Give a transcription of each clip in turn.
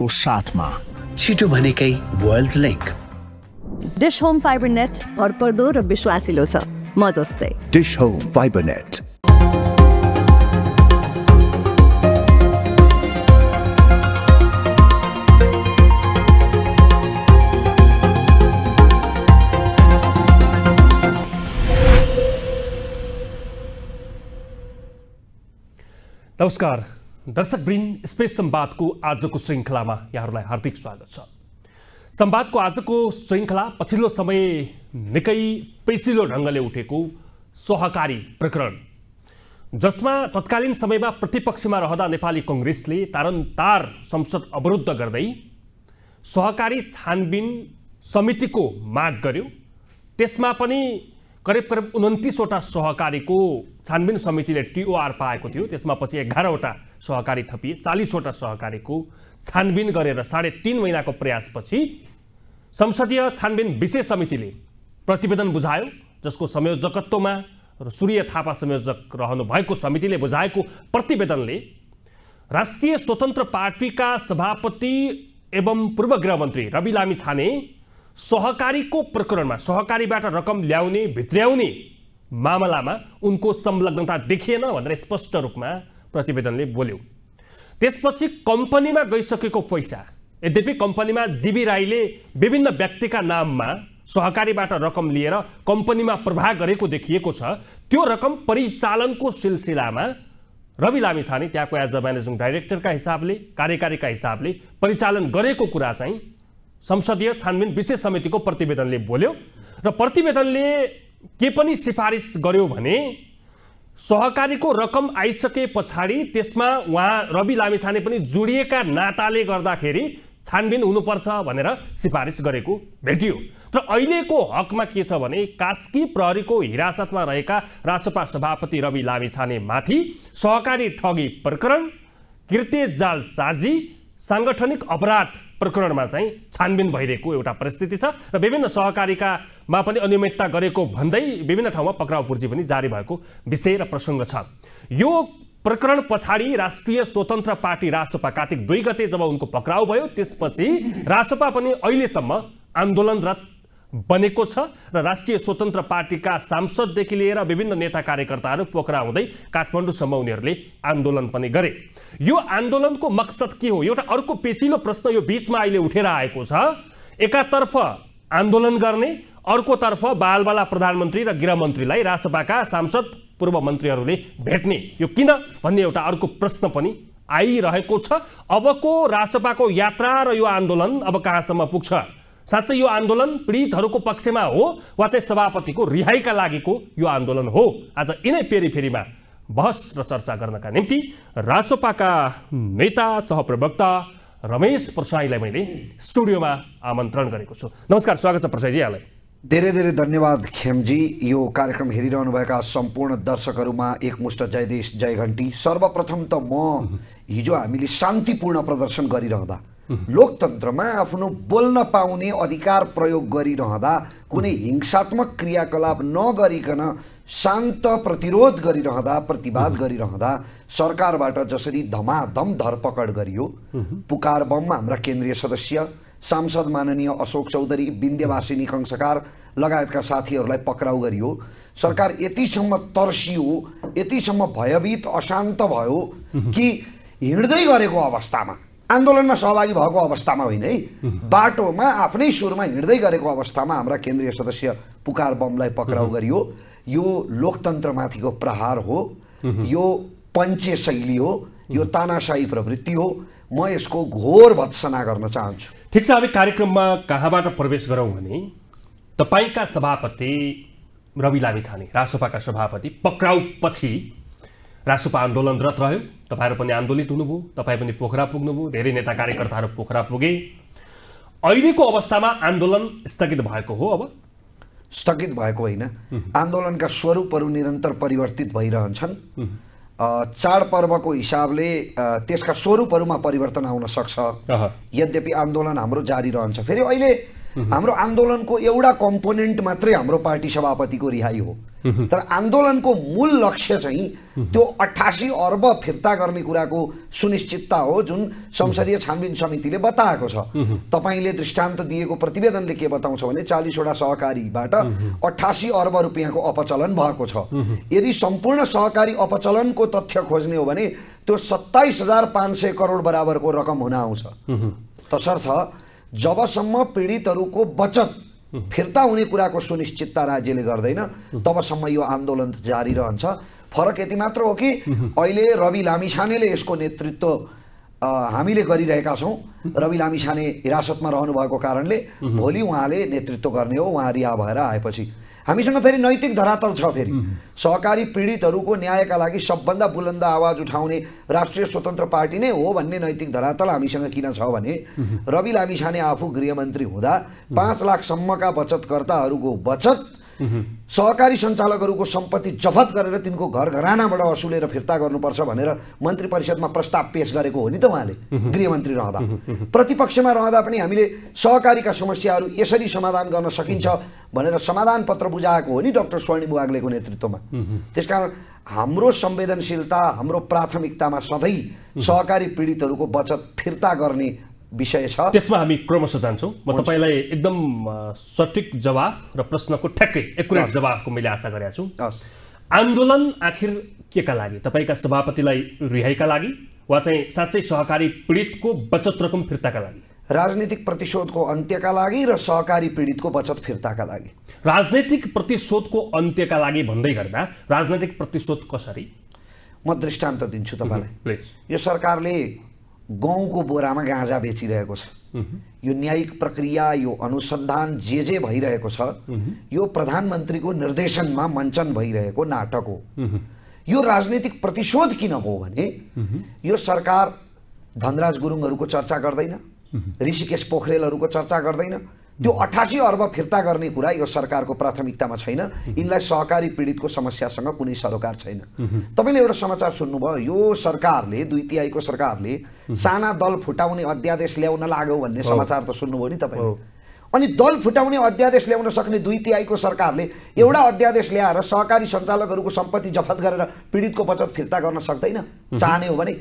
को सात माह छीटो भने कई world link dish home fibre net और पर्दो र विश्वासिलो छ म जस्तै डिश होम फाइबर नेट नमस्कार दर्शक ब्रिन स्पेस सम्वादको आजको श्रृङ्खलामा यहाँहरूलाई हार्दिक स्वागत छ संवादको आजको श्रृङ्खला पछिल्लो समय निकै पेचिलो ढङ्गले उठेको सहकारी प्रकरण जसमा तत्कालीन समयमा प्रतिपक्षमा रहँदा नेपाली कङ्ग्रेसले तारन्तार संसद अवरुद्ध गर्दै सहकारी छानबिन समितिको माग गर्यो त्यसमा पनि करिब करिब उन्तिसवटा सहकारीको छानबिन समितिले टिओआर पाएको थियो त्यसमा पछि एघारवटा सहकारी थपिए चालिसवटा सहकारीको छानबिन गरेर साढे तिन महिनाको प्रयासपछि संसदीय छानबिन विशेष समितिले प्रतिवेदन बुझायो जसको संयोजकत्वमा र सूर्य थापा संयोजक रहनु भएको समितिले बुझाएको प्रतिवेदनले राष्ट्रिय स्वतन्त्र पार्टीका सभापति एवं पूर्व गृहमन्त्री रवि लामी छाने सहकारीको प्रकरणमा सहकारीबाट रकम ल्याउने भित्र्याउने मामलामा उनको संलग्नता देखिएन भनेर स्पष्ट रूपमा प्रतिवेदनले बोल्यो त्यसपछि कम्पनीमा गइसकेको पैसा यद्यपि कम्पनीमा जीवी राईले विभिन्न व्यक्तिका नाममा सहकारीबाट रकम लिएर कम्पनीमा प्रभाव गरेको देखिएको छ त्यो रकम परिचालनको सिलसिलामा रवि लामिछाने त्यहाँको एज अ म्यानेजिङ डाइरेक्टरका हिसाबले कार्यकारीका हिसाबले परिचालन गरेको कुरा चाहिँ संसदीय छानबिन विशेष समितिको प्रतिवेदनले बोल्यो र प्रतिवेदनले के पनि सिफारिस गर्यो भने सहकारीको रकम आइसके पछाडि त्यसमा उहाँ रवि लामिछाने पनि जोडिएका नाताले गर्दाखेरि छानबिन हुनुपर्छ भनेर सिफारिस गरेको भेटियो र अहिलेको हकमा के छ भने कास्की प्रहरीको हिरासतमा रहेका राजसपा सभापति रवि माथि सहकारी ठगी प्रकरण कृत्य जालसाजी साङ्गठनिक अपराध प्रकरणमा चाहिँ छानबिन भइरहेको एउटा परिस्थिति छ र विभिन्न सहकारीकामा पनि अनियमितता गरेको भन्दै विभिन्न ठाउँमा पक्राउ पुर्जी पनि जारी भएको विषय र प्रसङ्ग छ यो प्रकरण पछाडि राष्ट्रिय स्वतन्त्र पार्टी रासोपा कार्तिक दुई गते जब उनको पक्राउ भयो त्यसपछि रासोपा पनि अहिलेसम्म आन्दोलनरत बनेको छ र राष्ट्रिय स्वतन्त्र पार्टीका सांसददेखि लिएर विभिन्न नेता कार्यकर्ताहरू पोखरा हुँदै काठमाडौँसम्म उनीहरूले आन्दोलन पनि गरे यो आन्दोलनको मकसद के हो एउटा अर्को पेचिलो प्रश्न यो बिचमा अहिले उठेर आएको छ एकातर्फ आन्दोलन गर्ने अर्कोतर्फ बालबाला प्रधानमन्त्री र गृहमन्त्रीलाई राजसभाका सांसद पूर्व मन्त्रीहरूले भेट्ने यो किन भन्ने एउटा अर्को प्रश्न पनि आइरहेको छ अबको राजसभाको यात्रा र यो आन्दोलन अब कहाँसम्म पुग्छ साँच्चै यो आन्दोलन पीडितहरूको पक्षमा हो वा चाहिँ सभापतिको रिहाइका लागिको यो आन्दोलन हो आज यिनै पेरिफेरीमा बहस र चर्चा गर्नका निम्ति रासोपाका नेता सहप्रवक्ता रमेश प्रसाईलाई मैले स्टुडियोमा आमन्त्रण गरेको छु नमस्कार स्वागत छ प्रसाईजी यहाँलाई धेरै धेरै धन्यवाद खेमजी यो कार्यक्रम हेरिरहनुभएका सम्पूर्ण दर्शकहरूमा एकमुष्ट जय देश जय घन्टी सर्वप्रथम त म हिजो हामीले शान्तिपूर्ण प्रदर्शन गरिरहँदा लोकतन्त्रमा आफ्नो बोल्न पाउने अधिकार प्रयोग गरिरहँदा कुनै हिंसात्मक क्रियाकलाप नगरिकन शान्त प्रतिरोध गरिरहँदा प्रतिवाद गरिरहँदा सरकारबाट जसरी धमाधम धरपकड गरियो पुकार बममा हाम्रा केन्द्रीय सदस्य सांसद माननीय अशोक चौधरी विन्ध्यवासिनी कंसकार लगायतका साथीहरूलाई पक्राउ गरियो सरकार यतिसम्म तर्सियो यतिसम्म भयभीत अशान्त भयो कि हिँड्दै गरेको अवस्थामा आन्दोलनमा सहभागी भएको अवस्थामा होइन है बाटोमा आफ्नै सुरमा हिँड्दै गरेको अवस्थामा हाम्रा केन्द्रीय सदस्य पुकार बमलाई पक्राउ गरियो यो लोकतन्त्रमाथिको प्रहार हो यो पञ्चे शैली हो यो तानाशाही प्रवृत्ति हो म यसको घोर भत्सना गर्न चाहन्छु ठिक छ हामी कार्यक्रममा कहाँबाट प्रवेश गरौँ भने तपाईँका सभापति रवि लामिछाने राजसभाका सभापति पक्राउ पछि रासुपा आन्दोलनरत रह्यो तपाईँहरू पनि आन्दोलित हुनुभयो तपाईँ पनि पोखरा पुग्नुभयो धेरै नेता कार्यकर्ताहरू पोखरा पुगे अहिलेको अवस्थामा आन्दोलन स्थगित भएको हो अब स्थगित भएको होइन आन्दोलनका स्वरूपहरू निरन्तर परिवर्तित भइरहन्छन् चाडपर्वको हिसाबले त्यसका स्वरूपहरूमा परिवर्तन आउन सक्छ यद्यपि आन्दोलन हाम्रो जारी रहन्छ फेरि अहिले हाम्रो आन्दोलनको एउटा कम्पोनेन्ट मात्रै हाम्रो पार्टी सभापतिको रिहाई हो तर आन्दोलनको मूल लक्ष्य चाहिँ त्यो अठासी अर्ब फिर्ता गर्ने कुराको सुनिश्चितता हो जुन संसदीय छानबिन समितिले बताएको छ तपाईँले दृष्टान्त दिएको प्रतिवेदनले के बताउँछ भने चालिसवटा सहकारीबाट अठासी अर्ब रुपियाँको अपचलन भएको छ यदि सम्पूर्ण सहकारी अपचलनको तथ्य खोज्ने हो भने त्यो सत्ताइस हजार पाँच सय करोड बराबरको रकम हुन आउँछ तसर्थ जबसम्म पीडितहरूको बचत फिर्ता हुने कुराको सुनिश्चितता राज्यले गर्दैन तबसम्म यो आन्दोलन जारी रहन्छ फरक यति मात्र हो कि अहिले रवि लामिछानेले यसको नेतृत्व हामीले गरिरहेका छौँ रवि लामिछाने हिरासतमा रहनुभएको कारणले भोलि उहाँले नेतृत्व गर्ने हो उहाँ रिहा भएर आएपछि हामीसँग फेरि नैतिक धरातल छ फेरि सहकारी पीडितहरूको न्यायका लागि सबभन्दा बुलन्द आवाज उठाउने राष्ट्रिय स्वतन्त्र पार्टी नै हो भन्ने नैतिक धरातल हामीसँग किन छ भने रवि लामिछाने आफू गृहमन्त्री हुँदा पाँच लाखसम्मका बचतकर्ताहरूको बचत सहकारी सञ्चालकहरूको सम्पत्ति जफत गरेर तिनको घर घरानाबाट असुलेर फिर्ता गर्नुपर्छ भनेर मन्त्री परिषदमा प्रस्ताव पेश गरेको हो नि त उहाँले गृहमन्त्री रहँदा प्रतिपक्षमा रहँदा पनि हामीले सहकारीका समस्याहरू यसरी समाधान गर्न सकिन्छ भनेर समाधान पत्र बुझाएको हो नि डक्टर स्वर्णी बुवागलेको नेतृत्वमा त्यसकारण हाम्रो संवेदनशीलता हाम्रो प्राथमिकतामा सधैँ सहकारी पीडितहरूको बचत फिर्ता गर्ने विषय छ त्यसमा हामी क्रमशः जान्छौँ म तपाईँलाई एकदम सठिक जवाफ र प्रश्नको ठ्याक्कै एकुरेट जवाफको मैले आशा गरेका छु आन्दोलन आखिर के का लागि तपाईँका सभापतिलाई रिहाइका लागि वा चाहिँ साँच्चै सहकारी पीडितको बचत रकम फिर्ताका लागि राजनीतिक प्रतिशोधको अन्त्यका लागि र सहकारी पीडितको बचत फिर्ताका लागि राजनैतिक प्रतिशोधको अन्त्यका लागि भन्दै गर्दा राजनैतिक प्रतिशोध कसरी म दृष्टान्त दिन्छु तपाईँलाई यो सरकारले गाउँको बोरामा गाँजा बेचिरहेको छ यो न्यायिक प्रक्रिया यो अनुसन्धान जे जे भइरहेको छ यो प्रधानमन्त्रीको निर्देशनमा मञ्चन भइरहेको नाटक हो यो राजनीतिक प्रतिशोध किन हो भने यो सरकार धनराज गुरुङहरूको चर्चा गर्दैन ऋषिकेश पोखरेलहरूको चर्चा गर्दैन त्यो अठासी अर्ब फिर्ता गर्ने कुरा यो सरकारको प्राथमिकतामा छैन यिनलाई सहकारी पीडितको समस्यासँग कुनै सरोकार छैन तपाईँले एउटा समाचार सुन्नुभयो यो सरकारले दुई तिहाईको सरकारले साना दल फुटाउने अध्यादेश ल्याउन लाग्यो भन्ने समाचार त सुन्नुभयो नि तपाईँले अनि दल फुटाउने अध्यादेश ल्याउन सक्ने दुई तिहाईको सरकारले एउटा अध्यादेश ल्याएर सहकारी सञ्चालकहरूको सम्पत्ति जफत गरेर पीडितको बचत फिर्ता गर्न सक्दैन चाहने हो भने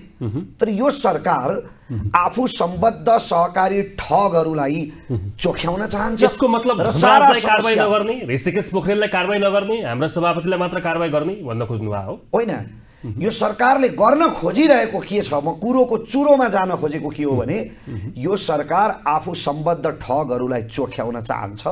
तर यो सरकार आफू सम्बद्ध सहकारी ठगहरूलाई चोख्याउन चाहन्छ यसको मतलब कारवाही नगर्ने ऋषिकेश पोखरेललाई कारवाही नगर्ने हाम्रा सभापतिलाई मात्र कारवाही गर्ने भन्न खोज्नु हो होइन यो सरकारले गर्न खोजिरहेको के छ म कुरोको चुरोमा जान खोजेको के हो भने यो सरकार आफू सम्बद्ध ठगहरूलाई चोख्याउन चाहन्छ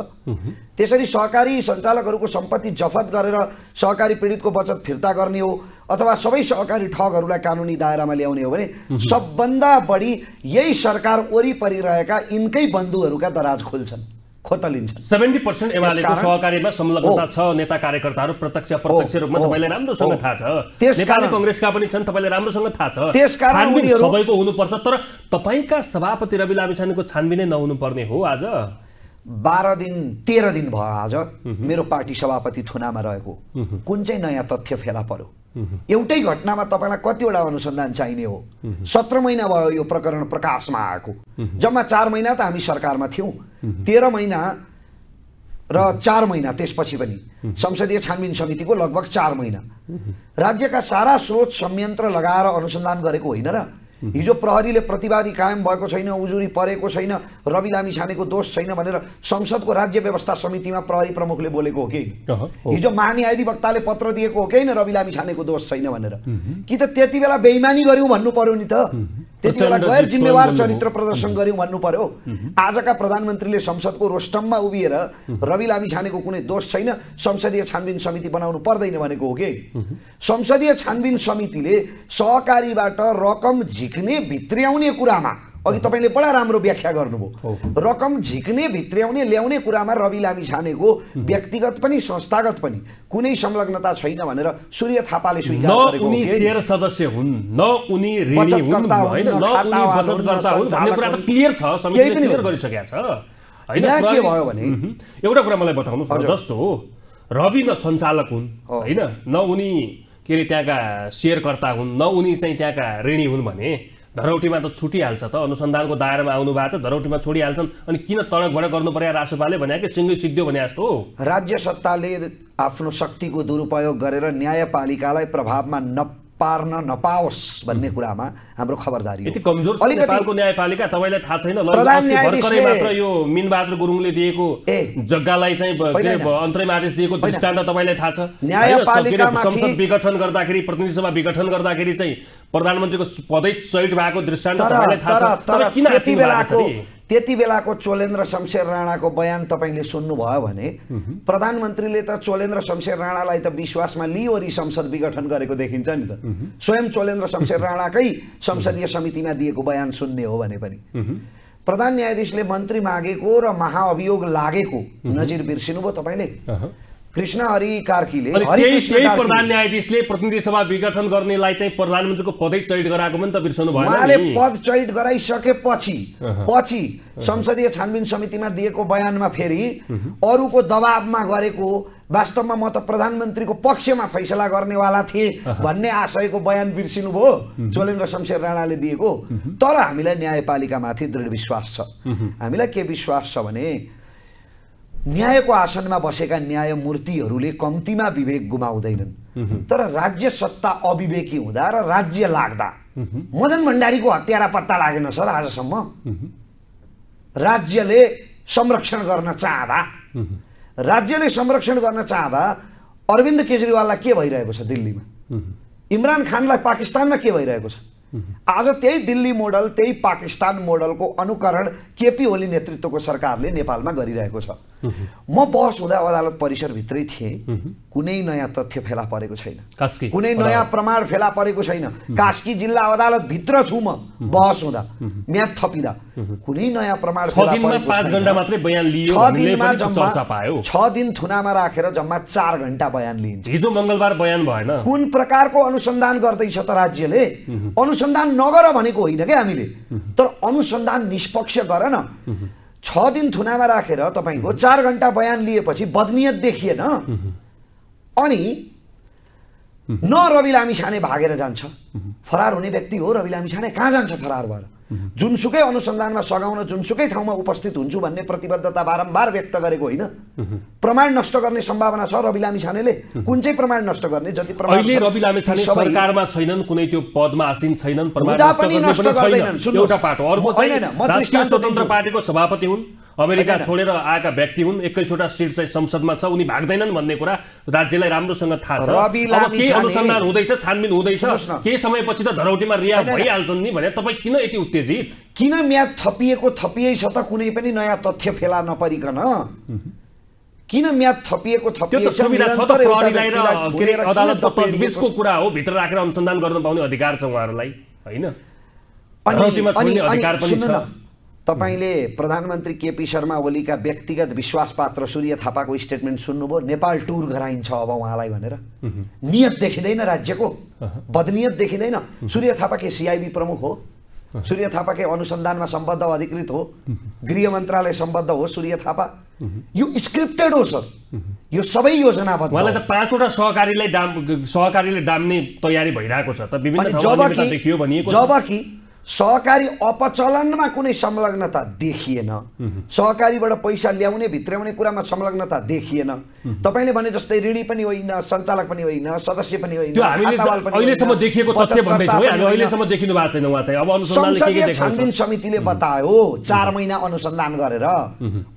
त्यसरी सहकारी सञ्चालकहरूको सम्पत्ति जफत गरेर सहकारी पीडितको बचत फिर्ता गर्ने हो अथवा सबै सहकारी ठगहरूलाई कानुनी दायरामा ल्याउने हो भने सबभन्दा बढी यही सरकार वरिपरि रहेका यिनकै बन्धुहरूका दराज खोल्छन् खोतलिन्छ सेभेन्टी पर्सेन्ट एमालेको सहकारीमा संलग्नता छ नेता कार्यकर्ताहरू प्रत्यक्ष प्रत्यक्ष रूपमा तपाईँलाई राम्रोसँग थाहा छ नेपाली कङ्ग्रेसका पनि छन् तपाईँले राम्रोसँग थाहा छ सबैको हुनुपर्छ तर तपाईँका सभापति रवि लामिछानेको छानबिनै नहुनुपर्ने हो आज बाह्र दिन तेह्र दिन भयो आज मेरो पार्टी सभापति थुनामा रहेको कुन चाहिँ नयाँ तथ्य फेला पर्यो एउटै घटनामा तपाईँलाई कतिवटा अनुसन्धान चाहिने हो सत्र महिना भयो यो प्रकरण प्रकाशमा आएको जम्मा चार महिना त हामी सरकारमा थियौँ तेह्र महिना र चार महिना त्यसपछि पनि संसदीय छानबिन समितिको लगभग चार महिना राज्यका सारा स्रोत संयन्त्र लगाएर अनुसन्धान गरेको होइन र हिजो प्रहरीले प्रतिवादी कायम भएको छैन उजुरी परेको छैन रवि लामी छानेको दोष छैन भनेर संसदको राज्य व्यवस्था समितिमा प्रहरी प्रमुखले बोलेको हो कि हिजो महान्यायाधिवक्ताले पत्र दिएको हो कि होइन रवि लामी छानेको दोष छैन भनेर कि त त्यति बेला बेइमानी गऱ्यौँ भन्नु पर्यो नि त त्यति बेला गैर जिम्मेवार चरित्र प्रदर्शन गऱ्यौँ भन्नु पर्यो आजका प्रधानमन्त्रीले संसदको रोस्टममा उभिएर रवि लामी छानेको कुनै दोष छैन संसदीय छानबिन समिति बनाउनु पर्दैन भनेको हो कि संसदीय छानबिन समितिले सहकारीबाट रकम झिक्ने भित्र्याउने कुरामा अघि तपाईँले बडा राम्रो व्याख्या गर्नुभयो रकम झिक्ने भित्र्याउने ल्याउने कुरामा रवि लामी छानेको व्यक्तिगत पनि संस्थागत पनि कुनै संलग्नता छैन भनेर सूर्य थापाले स्वीकार उनी शेयर सदस्य हुन् न उनी हैन बचतकर्ता हुन् भन्ने कुरा त क्लियर छ समितिले गरिसकेको छ हैन के भयो भने एउटा कुरा मलाई बताउनु जस्तो रवि न सञ्चालक हुन् हैन न उनी के अरे त्यहाँका सेयरकर्ता हुन् न उनी चाहिँ त्यहाँका ऋणी हुन् भने धरौटीमा त छुटिहाल्छ त अनुसन्धानको दायरामा आउनु भएको छ धरौटीमा छोडिहाल्छन् अनि किन तडक भडक गर्नु पर्या रासोपाले भने कि सिङ्गै सिद्धियो भने जस्तो राज्य सत्ताले आफ्नो शक्तिको दुरुपयोग गरेर न्यायपालिकालाई प्रभावमा न पार्न नपाओस् भन्ने कुरामा हाम्रो खबरदारी यति कमजोर छ नेपालको न्यायपालिका तपाईँलाई थाहा छैन भर्खरै मात्र यो मिनबहादुर गुरुङले दिएको जग्गालाई चाहिँ अन्तरिम आदेश दिएको दृष्टान्त तपाईँलाई थाहा छ न्यायपालिकामा संसद विघटन गर्दाखेरि प्रतिनिधि सभा विघटन गर्दाखेरि चाहिँ प्रधानमन्त्रीको पदै सहित भएको दृष्टान्त तपाईँलाई थाहा छ किन यति बेलाको त्यति बेलाको चोलेन्द्र शमशेर राणाको बयान तपाईँले सुन्नुभयो भने प्रधानमन्त्रीले त चोलेन्द्र शमशेर राणालाई त विश्वासमा लिइवरी संसद विघटन गरेको देखिन्छ नि त स्वयं चोलेन्द्र शमशेर राणाकै संसदीय समितिमा दिएको बयान सुन्ने हो भने पनि प्रधान न्यायाधीशले मन्त्री मागेको र महाअभियोग लागेको नजिर भयो तपाईँले कृष्ण हरि कार्कीले प्रधान न्यायाधीशले प्रतिनिधि सभा विघटन गर्नेलाई चाहिँ प्रधानमन्त्रीको पदै चयन गराएको पनि त बिर्सनु भयो उहाँले पद चयन गराइसकेपछि पछि संसदीय छानबिन समितिमा दिएको बयानमा फेरि अरूको दबावमा गरेको वास्तवमा म त प्रधानमन्त्रीको पक्षमा फैसला गर्नेवाला थिएँ भन्ने आशयको बयान बिर्सिनु भयो चोलेन्द्र शमशेर राणाले दिएको तर हामीलाई न्यायपालिकामाथि दृढ विश्वास छ हामीलाई के विश्वास छ भने न्यायको आसनमा बसेका न्यायमूर्तिहरूले कम्तीमा विवेक गुमाउँदैनन् तर राज्य सत्ता अविवेकी हुँदा र राज्य लाग्दा मदन भण्डारीको हत्यारा पत्ता लागेन सर आजसम्म राज्यले संरक्षण गर्न चाहँदा राज्यले संरक्षण गर्न चाहँदा अरविन्द केजरीवाललाई के भइरहेको छ दिल्लीमा इमरान खानलाई पाकिस्तानमा के भइरहेको छ आज त्यही दिल्ली मोडल त्यही पाकिस्तान मोडलको अनुकरण केपी ओली नेतृत्वको सरकारले नेपालमा गरिरहेको छ म बहस हुँदा अदालत परिसरभित्रै थिएँ कुनै नयाँ तथ्य फेला परेको छैन कुनै नयाँ प्रमाण फेला परेको छैन कास्की जिल्ला अदालतभित्र छु म बहस हुँदा म्याद थपिँदा कुनै नयाँ प्रमाण छ दिन थुनामा राखेर जम्मा चार घन्टा बयान लिन्छ हिजो मङ्गलबार बयान भएन कुन प्रकारको अनुसन्धान गर्दैछ त राज्यले अनुसन्धान नगर भनेको होइन क्या हामीले तर अनुसन्धान निष्पक्ष गर न छ दिन थुनामा राखेर तपाईँको चार घन्टा बयान लिएपछि बदनियत देखिएन अनि न रवि लामिछाने भागेर जान्छ फरार हुने व्यक्ति हो रवि लामिछाने कहाँ जान्छ फरार भएर जुनसुकै अनुसन्धानमा सघाउन जुनसुकै ठाउँमा उपस्थित हुन्छु भन्ने प्रतिबद्धता बारम्बार व्यक्त गरेको होइन प्रमाण नष्ट गर्ने सम्भावना छ रवि लामिछानेले कुन चाहिँ प्रमाण नष्ट गर्ने जति प्रमाण अहिले रवि लामिछाने सरकारमा छैनन् कुनै त्यो पदमा आसिन छैनन् प्रमाण नष्ट गर्ने पनि छैन एउटा पाटो अर्को चाहिँ राष्ट्रिय स्वतन्त्र पार्टीको सभापति हुन् अमेरिका छोडेर आएका व्यक्ति हुन् एकैसवटा सिट चाहिँ संसदमा छ उनी भाग्दैनन् भन्ने कुरा राज्यलाई राम्रोसँग थाहा छ अब केही अनुसन्धान हुँदैछ छानबिन हुँदैछ केही समयपछि त धरौटीमा रिया भइहाल्छन् नि भने तपाईँ किन यति उत्तेजित किन म्याद थपिएको थपिए छ त कुनै पनि नयाँ तथ्य फेला नपरिकन किन म्याद थपिएको थपिएको सुविधा छ त प्रहरीलाई र के कुरा हो भित्र राखेर अनुसन्धान गर्न पाउने अधिकार छ उहाँहरूलाई होइन तपाईँले प्रधानमन्त्री केपी शर्मा ओलीका व्यक्तिगत विश्वास पात्र सूर्य थापाको स्टेटमेन्ट सुन्नुभयो नेपाल टुर गराइन्छ अब उहाँलाई भनेर नियत देखिँदैन राज्यको बदनियत देखिँदैन सूर्य थापा के सिआइबी प्रमुख हो सूर्य थापा के अनुसन्धानमा सम्बद्ध अधिकृत हो गृह मन्त्रालय सम्बद्ध हो सूर्य थापा यो स्क्रिप्टेड हो सर यो सबै योजना त पाँचवटा सहकारीलाई सहकारीले डाम्ने तयारी भइरहेको छ त विभिन्न जबकि सहकारी अपचलनमा कुनै संलग्नता देखिएन सहकारीबाट पैसा ल्याउने भित्राउने कुरामा संलग्नता देखिएन तपाईँले भने जस्तै ऋणी पनि होइन सञ्चालक पनि होइन सदस्य पनि होइन संसदीय छानबिन समितिले बतायो चार महिना अनुसन्धान गरेर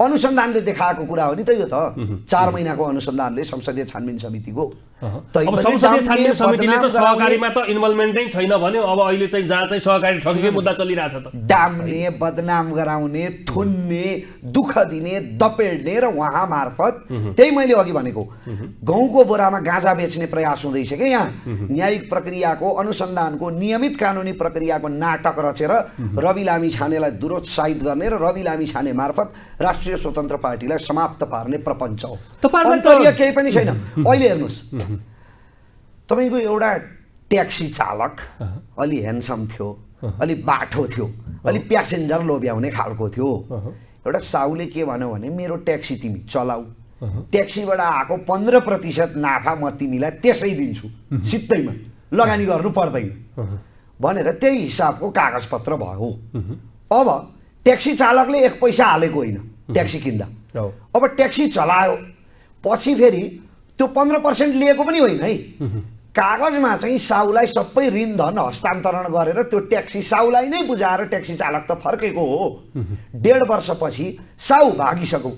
अनुसन्धानले देखाएको कुरा हो नि त यो त चार महिनाको अनुसन्धानले संसदीय छानबिन समितिको सहकारीमा त इन्भल्भमेन्ट नै छैन भने अब अहिले चाहिँ जहाँ चाहिँ सहकारी मुद्दा चलिरहेछ त डाम्ने बदनाम गराउने थुन्ने दुःख दिने दपेड्ने र उहाँ मार्फत त्यही मैले अघि भनेको गाउँको बोरामा गाँजा बेच्ने प्रयास हुँदैछ क्या यहाँ न्यायिक प्रक्रियाको अनुसन्धानको नियमित कानुनी प्रक्रियाको नाटक रचेर रवि लामी छानेलाई दुरोत्साहित गर्ने र रवि लामी छाने मार्फत राष्ट्रिय स्वतन्त्र पार्टीलाई समाप्त पार्ने प्रपञ्च हो तपाईँलाई केही पनि छैन अहिले हेर्नुहोस् तपाईँको एउटा ट्याक्सी चालक अलि ह्यान्डसम थियो अलि बाठो थियो अलि प्यासेन्जर लोभ्याउने खालको थियो एउटा साहुले के भन्यो भने मेरो ट्याक्सी तिमी चलाऊ ट्याक्सीबाट आएको पन्ध्र प्रतिशत नाफा म तिमीलाई त्यसै दिन्छु सित्तैमा लगानी गर्नु पर्दैन भनेर त्यही हिसाबको कागजपत्र भयो अब ट्याक्सी चालकले एक पैसा हालेको होइन ट्याक्सी किन्दा अब ट्याक्सी चलायो पछि फेरि त्यो पन्ध्र पर्सेन्ट लिएको पनि होइन है कागजमा चाहिँ साउलाई सबै ऋण धन हस्तान्तरण गरेर त्यो ट्याक्सी साउलाई नै बुझाएर ट्याक्सी चालक त फर्केको हो डेढ वर्षपछि साउ भागिसकौँ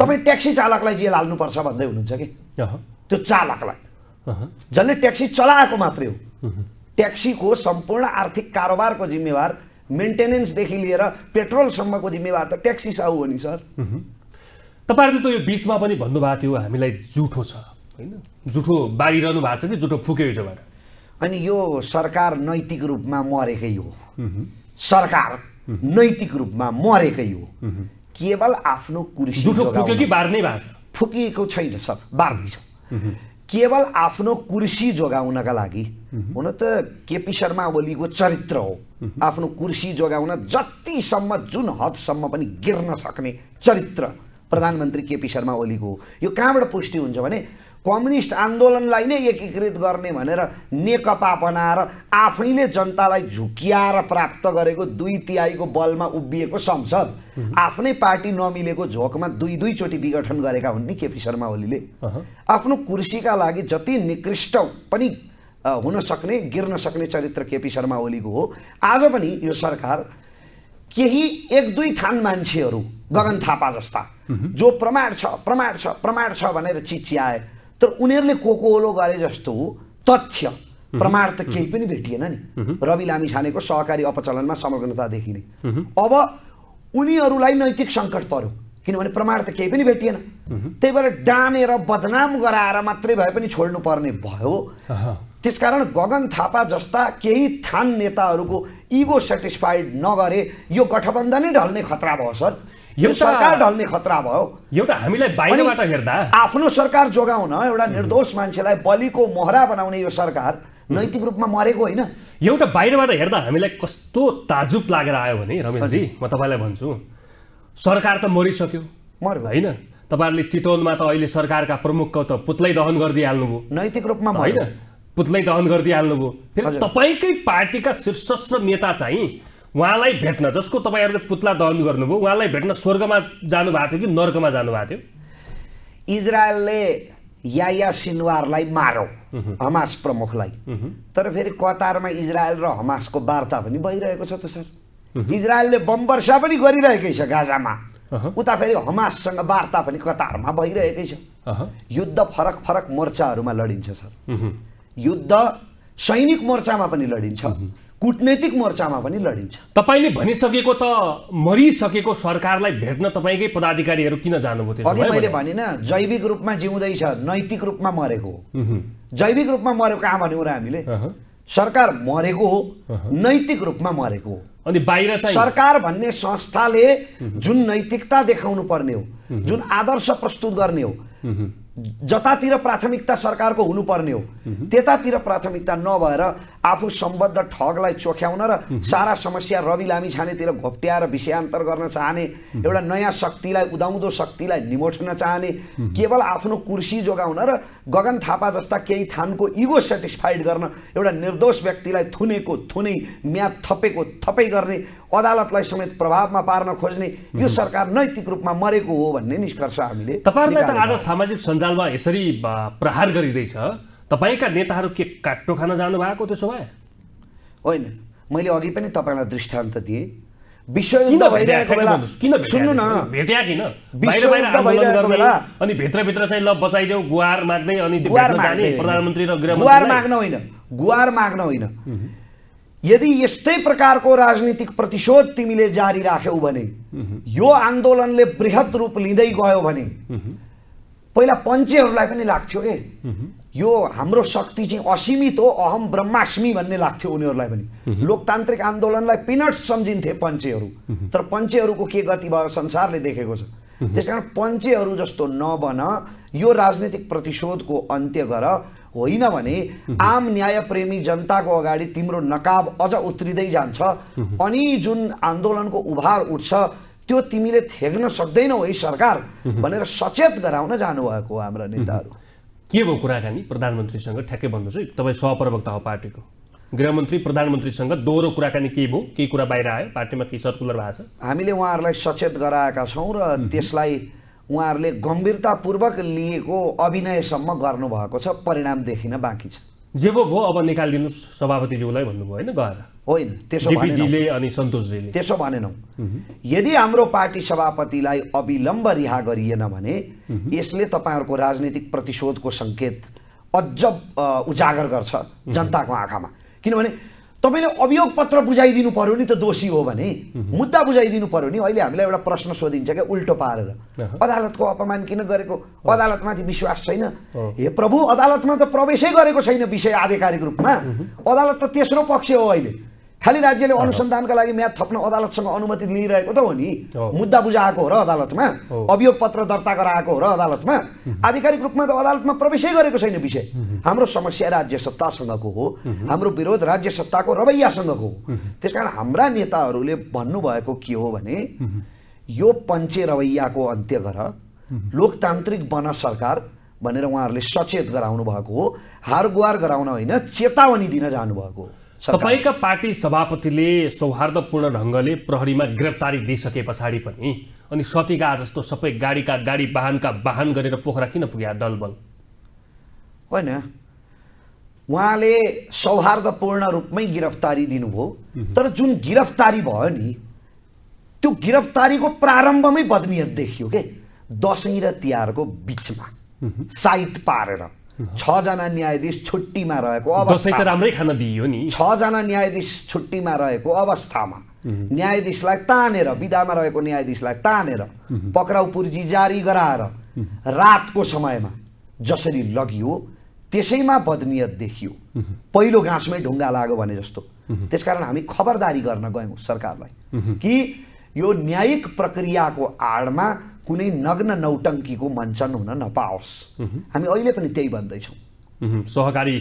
तपाईँ ट्याक्सी चालकलाई जेल हाल्नुपर्छ भन्दै हुनुहुन्छ कि त्यो चालकलाई जसले ट्याक्सी चलाएको मात्रै हो ट्याक्सीको सम्पूर्ण आर्थिक कारोबारको जिम्मेवार मेन्टेनेन्सदेखि लिएर पेट्रोलसम्मको जिम्मेवार त ट्याक्सी साउ हो नि सर तपाईँहरूले त यो बिचमा पनि भन्नुभएको थियो हामीलाई जुठो छ होइन जुठो बारिरहनु भएको छ कि जुठो फुक्यो हिजोबाट अनि यो सरकार नैतिक रूपमा मरेकै हो सरकार नैतिक रूपमा मरेकै हो केवल आफ्नो कुर्सी जुठो फुक्यो कि बार्नै भएको छ फुकिएको छैन सर बार्दै छ केवल आफ्नो कुर्सी जोगाउनका लागि हुन त केपी शर्मा ओलीको चरित्र हो आफ्नो कुर्सी जोगाउन जतिसम्म जुन हदसम्म पनि गिर्न सक्ने चरित्र प्रधानमन्त्री केपी शर्मा ओलीको हो यो कहाँबाट पुष्टि हुन्छ भने कम्युनिस्ट आन्दोलनलाई नै एकीकृत गर्ने भनेर नेकपा बनाएर आफैले जनतालाई झुकियाएर प्राप्त गरेको दुई तिहाईको बलमा उभिएको संसद आफ्नै पार्टी नमिलेको झोकमा दुई दुईचोटि विघटन गरेका हुन् नि केपी शर्मा ओलीले आफ्नो कुर्सीका लागि जति निकृष्ट पनि हुन सक्ने गिर्न सक्ने चरित्र केपी शर्मा ओलीको हो आज पनि यो सरकार केही एक दुई थान मान्छेहरू गगन थापा जस्ता जो प्रमाण छ प्रमाण छ प्रमाण छ भनेर चिच्याए तर उनीहरूले कोकोलो गरे जस्तो तथ्य प्रमाण त केही पनि भेटिएन नि रवि लामी छानेको सहकारी अपचलनमा समग्रतादेखि देखिने अब उनीहरूलाई नैतिक सङ्कट पर्यो किनभने प्रमाण त केही पनि भेटिएन त्यही भएर डामेर बदनाम गराएर मात्रै भए पनि छोड्नु पर्ने भयो त्यसकारण गगन थापा जस्ता केही थान नेताहरूको इगो सेटिस्फाइड नगरे यो गठबन्धनै ढल्ने खतरा भयो सर यो सरकार ढल्ने खतरा भयो एउटा हामीलाई बाहिरबाट हेर्दा आफ्नो सरकार जोगाउन एउटा निर्दोष मान्छेलाई बलिको मोहरा बनाउने यो सरकार नैतिक रूपमा मरेको होइन एउटा बाहिरबाट हेर्दा हामीलाई कस्तो ताजुब लागेर आयो भने रमेशजी म तपाईँलाई भन्छु सरकार त मरिसक्यो मर्यो होइन तपाईँहरूले चितवनमा त अहिले सरकारका प्रमुखको त पुत्लै दहन गरिदिइहाल्नुभयो नैतिक रूपमा होइन पुत्लै दहन गरिदिइहाल्नुभयो फेरि तपाईँकै पार्टीका शीर्षस्व नेता चाहिँ उहाँलाई भेट्न जसको तपाईँहरूले पुतला दहन गर्नुभयो उहाँलाई भेट्न स्वर्गमा जानुभएको थियो कि नर्कमा जानुभएको थियो इजरायलले याया सिनवारलाई मारौ हमास प्रमुखलाई तर फेरि कतारमा इजरायल र हमासको वार्ता पनि भइरहेको छ त सर इजरायलले बम वर्षा पनि गरिरहेकै छ गाजामा उता फेरि हमाससँग वार्ता पनि कतारमा भइरहेकै छ युद्ध फरक फरक मोर्चाहरूमा लडिन्छ सर युद्ध सैनिक मोर्चामा पनि लडिन्छ कुटनैतिक मोर्चामा पनि लडिन्छ तपाईँले भनिसकेको त मरिसकेको सरकारलाई भेट्न तपाईँकै पदाधिकारीहरू किन जानुभयो त्यसो मैले भनिनँ जैविक रूपमा जिउँदैछ नैतिक रूपमा मरेको हो जैविक रूपमा मरेको कहाँ भन्यौँ र हामीले सरकार मरेको हो नैतिक रूपमा मरेको हो अनि बाहिर सरकार भन्ने संस्थाले जुन नैतिकता देखाउनु पर्ने हो जुन आदर्श प्रस्तुत गर्ने हो जतातिर प्राथमिकता सरकारको हुनुपर्ने हो त्यतातिर प्राथमिकता नभएर आफू सम्बद्ध ठगलाई चोख्याउन र सारा समस्या रवि लामी छानेतिर घोप्ट्याएर विषयान्तर गर्न चाहने एउटा नयाँ शक्तिलाई उदाउँदो शक्तिलाई निमोठ्न चाहने केवल आफ्नो कुर्सी जोगाउन र गगन थापा जस्ता केही थानको इगो सेटिस्फाइड गर्न एउटा निर्दोष व्यक्तिलाई थुनेको थुनै म्याद थपेको थपै गर्ने अदालतलाई समेत प्रभावमा पार्न खोज्ने यो सरकार नैतिक रूपमा मरेको हो भन्ने निष्कर्ष हामीले तपाईँहरूलाई त आज सामाजिक सञ्जालमा यसरी प्रहार गरिँदैछ तपाईँका नेताहरू के काट्टो खान भएको त्यसो भए होइन मैले अघि पनि तपाईँलाई दृष्टान्त दिएँ विश्वयुद्ध भइरहेको बेला किन सुन्नु न भेट्या किन बाहिर बाहिर आन्दोलन गर्ने अनि भित्रभित्र चाहिँ ल बचाइदेऊ गुहार माग्दै अनि गुहार प्रधानमन्त्री र गृह गुहार माग्न होइन गुहार माग्न होइन यदि यस्तै प्रकारको राजनीतिक प्रतिशोध तिमीले जारी राख्यौ भने यो आन्दोलनले बृहत रूप लिँदै गयो भने पहिला पञ्चेहरूलाई पनि लाग्थ्यो ए यो हाम्रो शक्ति चाहिँ असीमित हो अहम ब्रह्मास्मी भन्ने लाग्थ्यो उनीहरूलाई पनि लोकतान्त्रिक आन्दोलनलाई पिनट सम्झिन्थे पञ्चेहरू तर पञ्चेहरूको के गति भयो संसारले देखेको छ त्यस कारण पञ्चेहरू जस्तो नबन यो राजनीतिक प्रतिशोधको अन्त्य गर होइन भने आम न्यायप्रेमी जनताको अगाडि तिम्रो नकाब अझ उत्रिँदै जान्छ अनि जुन आन्दोलनको उभार उठ्छ त्यो तिमीले थेग्न सक्दैनौ है सरकार भनेर सचेत गराउन जानुभएको हो हाम्रा नेताहरू के भयो कुराकानी प्रधानमन्त्रीसँग ठ्याक्कै भन्नुहोस् है तपाईँ सहप्रवक्ता हो पार्टीको गृहमन्त्री प्रधानमन्त्रीसँग दोहोरो कुराकानी के भयो केही कुरा बाहिर आयो पार्टीमा केही सर्कुलर भएको छ हामीले उहाँहरूलाई सचेत गराएका छौँ र त्यसलाई उहाँहरूले गम्भीरतापूर्वक लिएको अभिनयसम्म गर्नुभएको छ परिणाम देखिन बाँकी छ जे पो भयो अब निकालिदिनुहोस् सभापतिज्यूलाई भन्नुभयो होइन गएर होइन त्यसो डिपिजीले अनि सन्तोषजीले त्यसो भनेनौँ यदि हाम्रो पार्टी सभापतिलाई अविलम्ब रिहा गरिएन भने यसले तपाईँहरूको राजनीतिक प्रतिशोधको सङ्केत अझ उजागर गर्छ जनताको आँखामा किनभने तपाईँले अभियोग पत्र बुझाइदिनु पर्यो नि त दोषी हो भने मुद्दा बुझाइदिनु पर्यो नि अहिले हामीलाई एउटा प्रश्न सोधिन्छ क्या उल्टो पारेर अदालतको अपमान किन गरेको अदालतमाथि विश्वास छैन हे प्रभु अदालतमा त प्रवेशै गरेको छैन विषय आधिकारिक रूपमा अदालत त तेस्रो पक्ष हो अहिले खालि राज्यले अनुसन्धानका लागि म्याद थप्न अदालतसँग अनुमति लिइरहेको त हो नि मुद्दा बुझाएको हो र अदालतमा अभियोग पत्र दर्ता गराएको हो र अदालतमा आधिकारिक रूपमा त अदालतमा प्रवेशै गरेको छैन विषय हाम्रो समस्या राज्य सत्तासँगको हो हाम्रो विरोध राज्य सत्ताको रवैयासँगको हो त्यस कारण हाम्रा नेताहरूले भन्नुभएको के हो भने यो पञ्चे रवैयाको अन्त्य गर लोकतान्त्रिक बन सरकार भनेर उहाँहरूले सचेत गराउनु भएको हो हार गुहार गराउन होइन चेतावनी दिन जानुभएको हो तपाईँका पार्टी सभापतिले सौहार्दपूर्ण ढङ्गले प्रहरीमा गिरफ्तारी दिइसके पछाडि पनि अनि सतीका जस्तो सबै गाडीका गाडी वाहनका वाहन गरेर पोखरा किन पुग्या दलबल होइन उहाँले सौहार्दपूर्ण रूपमै गिरफ्तारी दिनुभयो तर जुन गिरफ्तारी भयो नि त्यो गिरफ्तारीको प्रारम्भमै बदमियत देखियो के दसैँ र तिहारको बिचमा साइत पारेर छजना न्यायाधीश छुट्टीमा रहेको छजना न्यायाधीश छुट्टीमा रहेको अवस्थामा न्यायाधीशलाई तानेर विधामा रहेको न्यायाधीशलाई तानेर पक्राउ पुर्जी जारी गराएर रातको समयमा जसरी लगियो त्यसैमा बदनियत देखियो पहिलो घाँसमै ढुङ्गा लाग्यो भने जस्तो त्यसकारण हामी खबरदारी गर्न गयौँ सरकारलाई कि यो न्यायिक प्रक्रियाको आडमा कुनै नग्न नौटङ्कीको मञ्चन हुन नपाओस् हामी अहिले पनि त्यही भन्दैछौँ सहकारी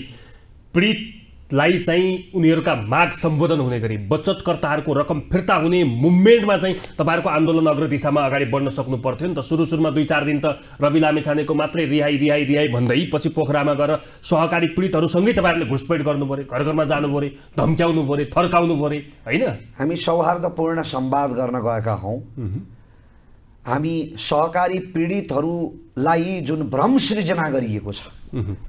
पीडितलाई चाहिँ उनीहरूका माग सम्बोधन हुने गरी बचतकर्ताहरूको रकम फिर्ता हुने मुभमेन्टमा चाहिँ तपाईँहरूको आन्दोलन अग्र दिशामा अगाडि बढ्न सक्नु पर्थ्यो नि त सुरु सुरुमा दुई चार दिन त रवि लामेछानेको मात्रै रिहाई रिहाई रिहाई भन्दै पछि पोखरामा गएर सहकारी पीडितहरूसँगै तपाईँहरूले घुसपेट गर्नु पऱ्यो घर घरमा जानु पऱ्यो धम्क्याउनु पऱ्यो थर्काउनु पऱ्यो होइन हामी सौहार्दपूर्ण सम्वाद गर्न गएका हौँ हामी सहकारी पीडितहरूलाई जुन भ्रम सृजना गरिएको छ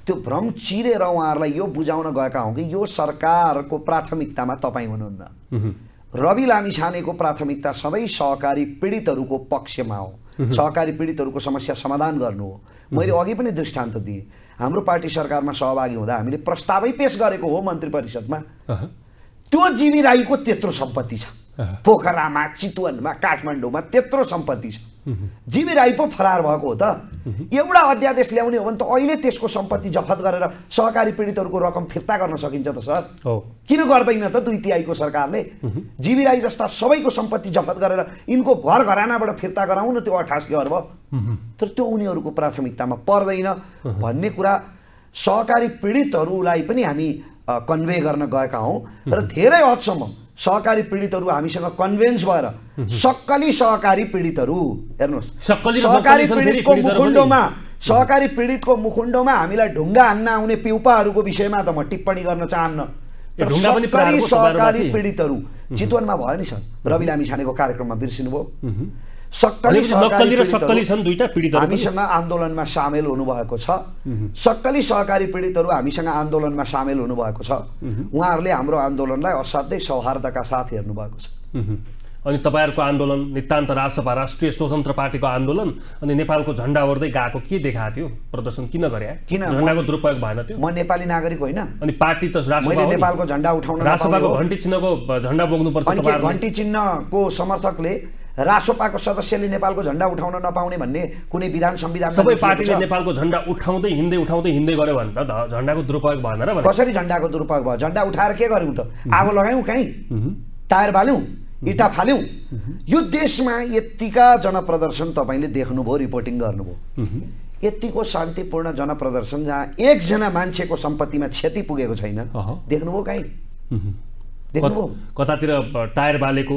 त्यो भ्रम चिरेर उहाँहरूलाई यो बुझाउन गएका हौँ कि यो सरकारको प्राथमिकतामा तपाईँ हुनुहुन्न रवि लामी छानेको प्राथमिकता सबै सहकारी पीडितहरूको पक्षमा हो सहकारी पीडितहरूको समस्या समाधान गर्नु हो मैले अघि पनि दृष्टान्त दिएँ हाम्रो पार्टी सरकारमा सहभागी हुँदा हामीले प्रस्तावै पेस गरेको हो मन्त्री परिषदमा त्यो जिमी राईको त्यत्रो सम्पत्ति छ पोखरामा चितवनमा काठमाडौँमा त्यत्रो सम्पत्ति छ जिमी राई पो फरार भएको हो त एउटा अध्यादेश ल्याउने हो भने त अहिले त्यसको सम्पत्ति जफत गरेर सहकारी पीडितहरूको रकम फिर्ता गर्न सकिन्छ त सर किन गर्दैन त दुई तिहाईको सरकारले जिमी राई जस्ता सबैको सम्पत्ति जफत गरेर यिनको घर घरानाबाट फिर्ता गराउँ न त्यो अठासी अर्ब तर त्यो उनीहरूको प्राथमिकतामा पर्दैन भन्ने कुरा सहकारी पीडितहरूलाई पनि हामी कन्भे गर्न गएका हौँ र धेरै हदसम्म सहकारी पीडितहरू हामीसँग कन्भिन्स भएर सक्कली सहकारी पीडितहरू हेर्नुहोस् सहकारी पीडितको मुखुण्डोमा सहकारी पीडितको मुखुण्डोमा हामीलाई ढुङ्गा हान्न आउने पिउपाहरूको विषयमा त म टिप्पणी गर्न चाहन्न सहकारी पीडितहरू चितवनमा भयो नि सर रवि लामी छानेको कार्यक्रममा बिर्सिनुभयो सक्कली र सक्कली छन् दुईटा पीडित हामीसँग आन्दोलनमा सामेल हुनुभएको छ सक्कली सहकारी पीडितहरू हामीसँग आन्दोलनमा सामेल हुनुभएको छ उहाँहरूले हाम्रो आन्दोलनलाई असाध्यै सौहार्दका साथ हेर्नुभएको छ अनि तपाईँहरूको आन्दोलन नितान्त राजसभा राष्ट्रिय स्वतन्त्र पार्टीको आन्दोलन अनि नेपालको झन्डा ओर्दै गएको के देखाएको थियो प्रदर्शन किन गरे किन झन्डाको दुरुपयोग भएन त्यो म नेपाली नागरिक होइन अनि पार्टी त मैले नेपालको झन्डा उठाउन राजसभाको घन्टी चिन्हको झन्डा बोक्नुपर्छ घन्टी चिन्हको समर्थकले रासोपाको सदस्यले नेपालको झन्डा उठाउन नपाउने भन्ने कुनै विधान संविधान सबै पार्टीले नेपालको झन्डा उठाउँदै हिँड्दै उठाउँदै हिँड्दै गऱ्यो भने त झन्डाको दुरुपयोग भएन र कसरी झन्डाको दुरुपयोग भयो झन्डा उठाएर के गर्यौँ त आगो लगायौँ कहीँ टायर बाल्यौँ इँटा फाल्यौँ यो देशमा यत्तिका जनप्रदर्शन तपाईँले देख्नुभयो रिपोर्टिङ गर्नुभयो यत्तिको शान्तिपूर्ण जनप्रदर्शन जहाँ एकजना मान्छेको सम्पत्तिमा क्षति पुगेको छैन देख्नुभयो कहीँ देख्नुभयो कतातिर टायर बालेको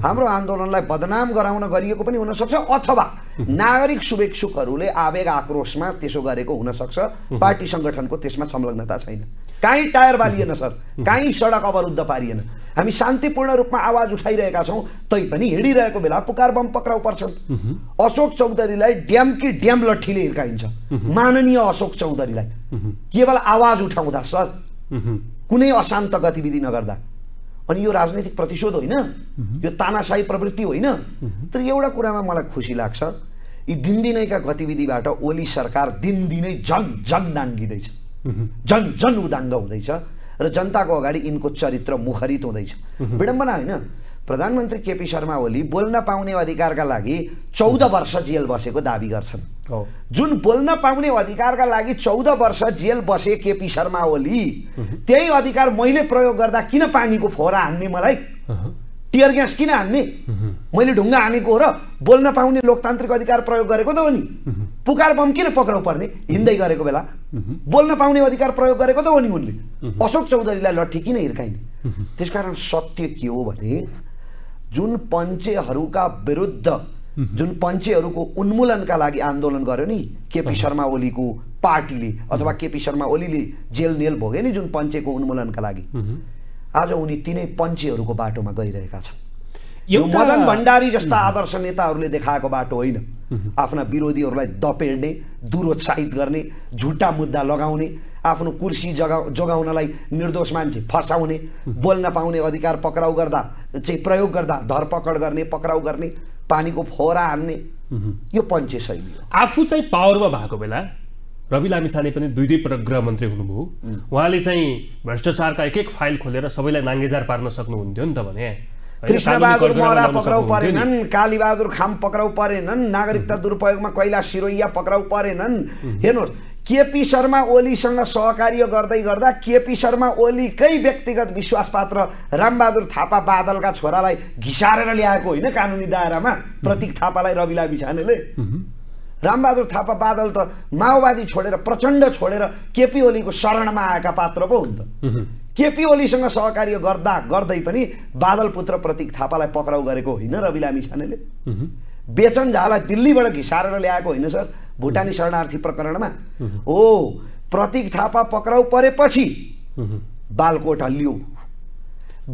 हाम्रो आन्दोलनलाई बदनाम गराउन गरिएको पनि हुनसक्छ अथवा नागरिक शुभेच्छुकहरूले आवेग आक्रोशमा त्यसो गरेको हुनसक्छ पार्टी सङ्गठनको त्यसमा संलग्नता छैन काहीँ टायर बालिएन सर काहीँ सडक अवरुद्ध पारिएन हामी शान्तिपूर्ण रूपमा आवाज उठाइरहेका छौँ तैपनि हिँडिरहेको बेला पुकार बम पक्राउ पर्छ अशोक चौधरीलाई ड्याम कि ड्याम लट्ठीले हिर्काइन्छ माननीय अशोक चौधरीलाई केवल आवाज उठाउँदा सर कुनै अशान्त गतिविधि नगर्दा अनि यो राजनैतिक प्रतिशोध होइन यो तानासाई प्रवृत्ति होइन तर एउटा कुरामा मलाई खुसी लाग्छ यी दिनदिनैका गतिविधिबाट ओली सरकार दिनदिनै जन जन नाङ्गिँदैछ जन जन उदाङ्ग हुँदैछ र जनताको अगाडि यिनको चरित्र मुखरित हुँदैछ विडम्बना होइन प्रधानमन्त्री केपी शर्मा ओली बोल्न पाउने अधिकारका लागि चौध वर्ष जेल बसेको दावी गर्छन् जुन बोल्न पाउने अधिकारका लागि चौध वर्ष जेल बसे केपी शर्मा ओली त्यही अधिकार मैले प्रयोग गर्दा किन पानीको फोहरा हान्ने मलाई टियर ग्यास किन हान्ने मैले ढुङ्गा हानेको हो र बोल्न पाउने लोकतान्त्रिक अधिकार प्रयोग गरेको त हो नि पुकार बम किन पक्राउ पर्ने हिँड्दै गरेको बेला बोल्न पाउने अधिकार प्रयोग गरेको त हो नि उनले अशोक चौधरीलाई लट्ठी किन हिर्काइने त्यसकारण सत्य के हो भने जुन पञ्चेहरूका विरुद्ध जुन पञ्चेहरूको उन्मूलनका लागि आन्दोलन गर्यो नि केपी शर्मा ओलीको पार्टीले अथवा केपी शर्मा ओलीले जेल नेल भोग्यो नि जुन पञ्चेको उन्मूलनका लागि आज उनी तिनै पञ्चेहरूको बाटोमा गइरहेका छन् यो मदन भण्डारी जस्ता आदर्श नेताहरूले देखाएको बाटो होइन आफ्ना विरोधीहरूलाई दपेड्ने दुरोत्साहित गर्ने झुटा मुद्दा लगाउने आफ्नो कुर्सी जगा जोगाउनलाई निर्दोष मान्छे फसाउने बोल्न पाउने अधिकार पक्राउ गर्दा चाहिँ प्रयोग गर्दा धरपकड गर्ने पक्राउ गर्ने पानीको फोहरा हान्ने यो पञ्चे शैली आफू चाहिँ पावरमा भएको बेला रवि लामिछाने पनि दुई दुई पटक गृहमन्त्री हुनुभयो उहाँले चाहिँ भ्रष्टाचारका एक एक फाइल खोलेर सबैलाई नाङ्गेजार पार्न सक्नुहुन्थ्यो नि त भने कृष्णबहादुर पक्राउ परेनन् कालीबहादुर खाम पक्राउ परेनन् नागरिकता दुरुपयोगमा कैलाश सिरोइया पक्राउ परेनन् हेर्नुहोस् केपी शर्मा ओलीसँग सहकार्य गर्दै गर्दा केपी शर्मा ओलीकै व्यक्तिगत विश्वास विश्वासपात्र रामबहादुर थापा बादलका छोरालाई घिसारेर ल्याएको होइन कानुनी दायरामा प्रतीक थापालाई रवि लामिछानेले रामबहादुर थापा बादल त माओवादी छोडेर प्रचण्ड छोडेर केपी ओलीको शरणमा आएका पात्र पो हुन् त केपी ओलीसँग सहकार्य गर्दा गर्दै पनि बादल पुत्र प्रतीक थापालाई पक्राउ गरेको होइन रवि लामिछानेले बेचन झालाई दिल्लीबाट घिसारेर ल्याएको होइन सर भुटानी शरणार्थी प्रकरणमा हो प्रतीक थापा पक्राउ परेपछि बालकोट हल्लियो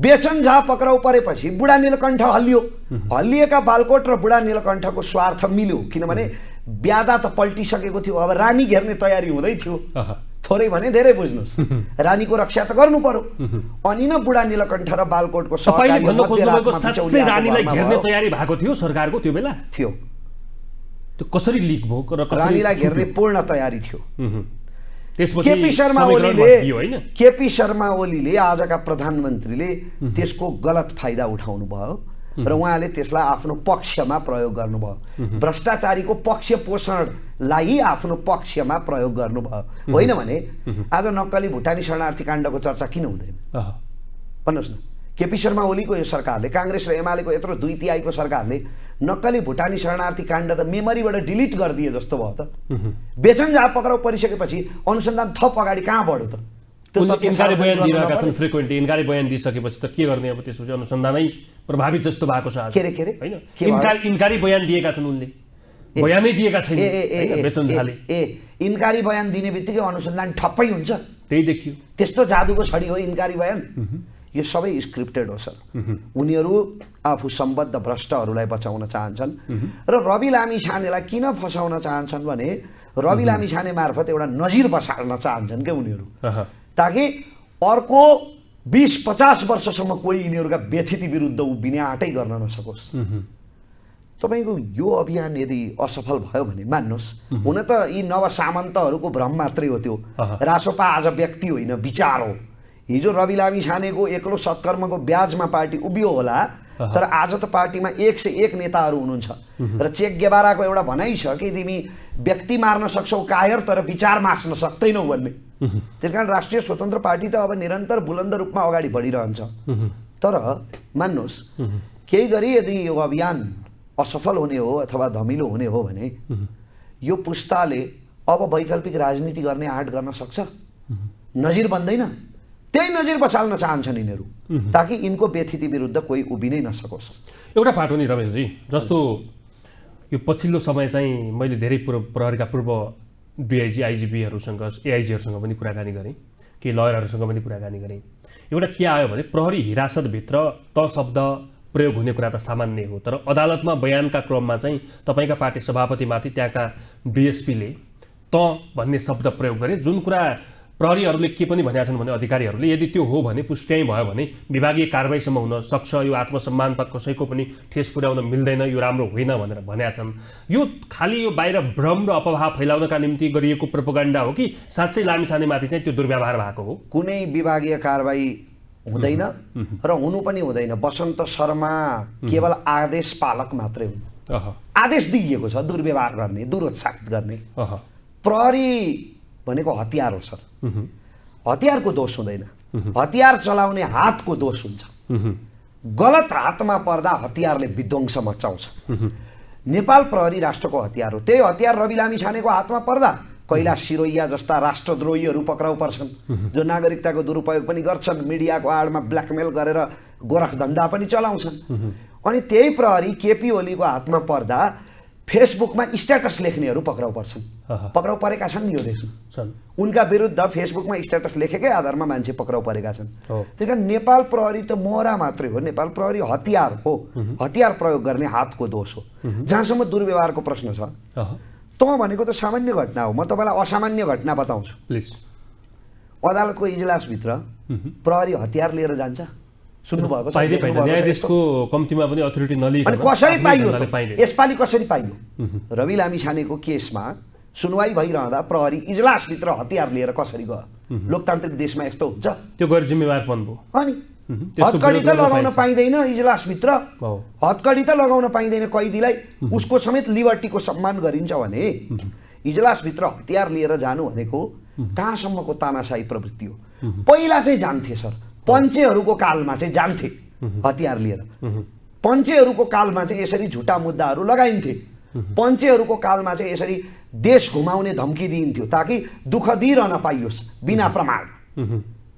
बेचन झा पक्राउ परेपछि बुढा नीलकण्ठ हल्लियो हल्लिएका बालकोट र बुढा नीलकण्ठको स्वार्थ मिल्यो किनभने ब्यादा त पल्टिसकेको थियो अब रानी घेर्ने तयारी हुँदै थियो थोरै भने धेरै बुझ्नुहोस् रानीको रक्षा त गर्नु पर्यो अनि न बुढा नीलकण्ठ र बालकोटको थियो सरकारको त्यो बेला थियो त्यो कसरी लिक भयो र रानीलाई घेर्ने पूर्ण तयारी थियो केपी शर्मा ओलीले केपी शर्मा ओलीले आजका प्रधानमन्त्रीले त्यसको गलत फाइदा उठाउनु भयो र उहाँले त्यसलाई आफ्नो पक्षमा प्रयोग गर्नुभयो भ्रष्टाचारीको पक्ष पोषणलाई आफ्नो पक्षमा प्रयोग गर्नुभयो होइन भने आज नक्कली भुटानी शरणार्थी काण्डको चर्चा किन हुँदैन भन्नुहोस् न केपी शर्मा ओलीको यो सरकारले काङ्ग्रेस र एमालेको यत्रो दुई तिहाईको सरकारले नक्कली भुटानी शरणार्थी काण्ड त मेमोरीबाट डिलिट गरिदिए जस्तो भयो त बेचन बेचनजा पक्राउ परिसकेपछि अनुसन्धान थप अगाडि कहाँ बढ्यो त इन्कारी बयान दिइरहेका छन् फ्रिक्वेन्टली इन्कारी बयान दिइसकेपछि त के गर्ने अब त्यसपछि अनुसन्धानै प्रभावित जस्तो भएको छ के अरे के इन्कारी बयान दिएका छन् उनले बयानै दिएका छैन बेचनझाले ए इन्कारी बयान दिने बित्तिकै अनुसन्धान ठप्पै हुन्छ त्यही देखियो त्यस्तो जादुको छडी हो इन्कारी बयान यो सबै स्क्रिप्टेड हो सर उनीहरू आफू सम्बद्ध भ्रष्टहरूलाई बचाउन चाहन्छन् र रवि लामी छानेलाई किन फसाउन चाहन्छन् भने रवि लामी छाने मार्फत एउटा नजिर बसाल्न चाहन्छन् क्या उनीहरू ताकि अर्को बिस पचास वर्षसम्म कोही यिनीहरूका व्यथिति विरुद्ध उभिने आँटै गर्न नसकोस् तपाईँको यो अभियान यदि असफल भयो भने मान्नुहोस् हुन त यी नव सामन्तहरूको भ्रम मात्रै हो त्यो रासोपा आज व्यक्ति होइन विचार हो हिजो रवि लामी छानेको एक्लो सत्कर्मको ब्याजमा पार्टी उभियो होला तर आज त पार्टीमा एक से एक नेताहरू हुनुहुन्छ र चेक गेबाराको एउटा भनाइ छ कि तिमी व्यक्ति मार्न सक्छौ कायर तर विचार मास्न सक्दैनौ भन्ने त्यस कारण राष्ट्रिय स्वतन्त्र पार्टी त अब निरन्तर बुलन्द रूपमा अगाडि बढिरहन्छ तर मान्नुहोस् केही गरी यदि यो अभियान असफल हुने हो अथवा धमिलो हुने हो भने यो पुस्ताले अब वैकल्पिक राजनीति गर्ने आँट गर्न सक्छ नजिर बन्दैन त्यही नजिर बचाल्न चाहन्छन् यिनीहरू ताकि यिनको व्यथिति विरुद्ध कोही उभिनै नसकोस् एउटा पाटो नि रमेशजी जस्तो यो पछिल्लो समय चाहिँ मैले धेरै पूर्व प्रहरीका पूर्व डिआइजी आइजिपीहरूसँग एआइजीहरूसँग पनि कुराकानी गरेँ केही लयरहरूसँग पनि कुराकानी गरेँ एउटा के आयो भने प्रहरी हिरासतभित्र त शब्द प्रयोग हुने कुरा त सामान्य हो तर अदालतमा बयानका क्रममा चाहिँ तपाईँका पार्टी सभापतिमाथि त्यहाँका डिएसपीले त भन्ने शब्द प्रयोग गरे जुन कुरा प्रहरीहरूले के पनि भनेका छन् भने अधिकारीहरूले यदि त्यो हो भने पुष्ट्याइ भयो भने विभागीय कारवाहीसम्म हुन सक्छ यो आत्मसम्मानमा कसैको पनि ठेस पुर्याउन मिल्दैन यो राम्रो होइन भनेर भनेका छन् यो खालि यो बाहिर भ्रम र अपभाव फैलाउनका निम्ति गरिएको प्रोपोगण्डा हो कि साँच्चै लामिछानेमाथि चाहिँ त्यो दुर्व्यवहार भएको हो कुनै विभागीय कारवाही हुँदैन र हुनु पनि हुँदैन बसन्त शर्मा केवल आदेश पालक मात्रै हुन् आदेश दिइएको छ दुर्व्यवहार गर्ने दुरुत्साहित गर्ने प्रहरी भनेको हतियार हो सर हतियारको दोष हुँदैन हतियार चलाउने हातको दोष हुन्छ गलत हातमा पर्दा हतियारले विध्वंस मचाउँछ नेपाल प्रहरी राष्ट्रको हतियार हो त्यही हतियार रवि लामी छानेको हातमा पर्दा कैलाश सिरोइया जस्ता राष्ट्रद्रोहीहरू पक्राउ पर्छन् जो नागरिकताको दुरुपयोग पनि गर्छन् मिडियाको आडमा ब्ल्याकमेल गरेर गोरखधन्दा पनि चलाउँछन् अनि त्यही प्रहरी केपी ओलीको हातमा पर्दा फेसबुकमा स्ट्याटस लेख्नेहरू पक्राउ पर्छन् पक्राउ परेका छन् नि यो देशमा उनका विरुद्ध फेसबुकमा स्ट्याटस लेखेकै आधारमा मान्छे पक्राउ परेका छन् त्यही कारण नेपाल प्रहरी त मोहरा मात्रै हो नेपाल प्रहरी हतियार हो हतियार प्रयोग गर्ने हातको दोष हो जहाँसम्म दुर्व्यवहारको प्रश्न छ त भनेको त सामान्य घटना हो म तपाईँलाई असामान्य घटना बताउँछु प्लिज अदालतको इजलासभित्र प्रहरी हतियार लिएर जान्छ सुन्नुभएको न्यायाधीशको कम्तीमा पनि अथोरिटी नलिएको कसरी पाइयो यसपालि कसरी पाइयो रवि लामी लामिछानेको केसमा सुनवाई भइरहँदा प्रहरी इजलासभित्र हतियार लिएर कसरी गयो लोकतान्त्रिक देशमा यस्तो हुन्छ त्यो गैर जिम्मेवारपन भयो अनि हतकडी त लगाउन पाइँदैन इजलासभित्र हतकडी त लगाउन पाइँदैन कैदीलाई उसको समेत लिबर्टीको सम्मान गरिन्छ भने इजलासभित्र हतियार लिएर जानु भनेको कहाँसम्मको तानासाई प्रवृत्ति हो पहिला चाहिँ जान्थे सर पञ्चेहरूको कालमा चाहिँ जान्थे हतियार लिएर पञ्चेहरूको कालमा चाहिँ यसरी झुटा मुद्दाहरू लगाइन्थे पञ्चेहरूको कालमा चाहिँ यसरी देश घुमाउने धम्की दिइन्थ्यो ताकि दुःख दिइरहन पाइयोस् बिना प्रमाण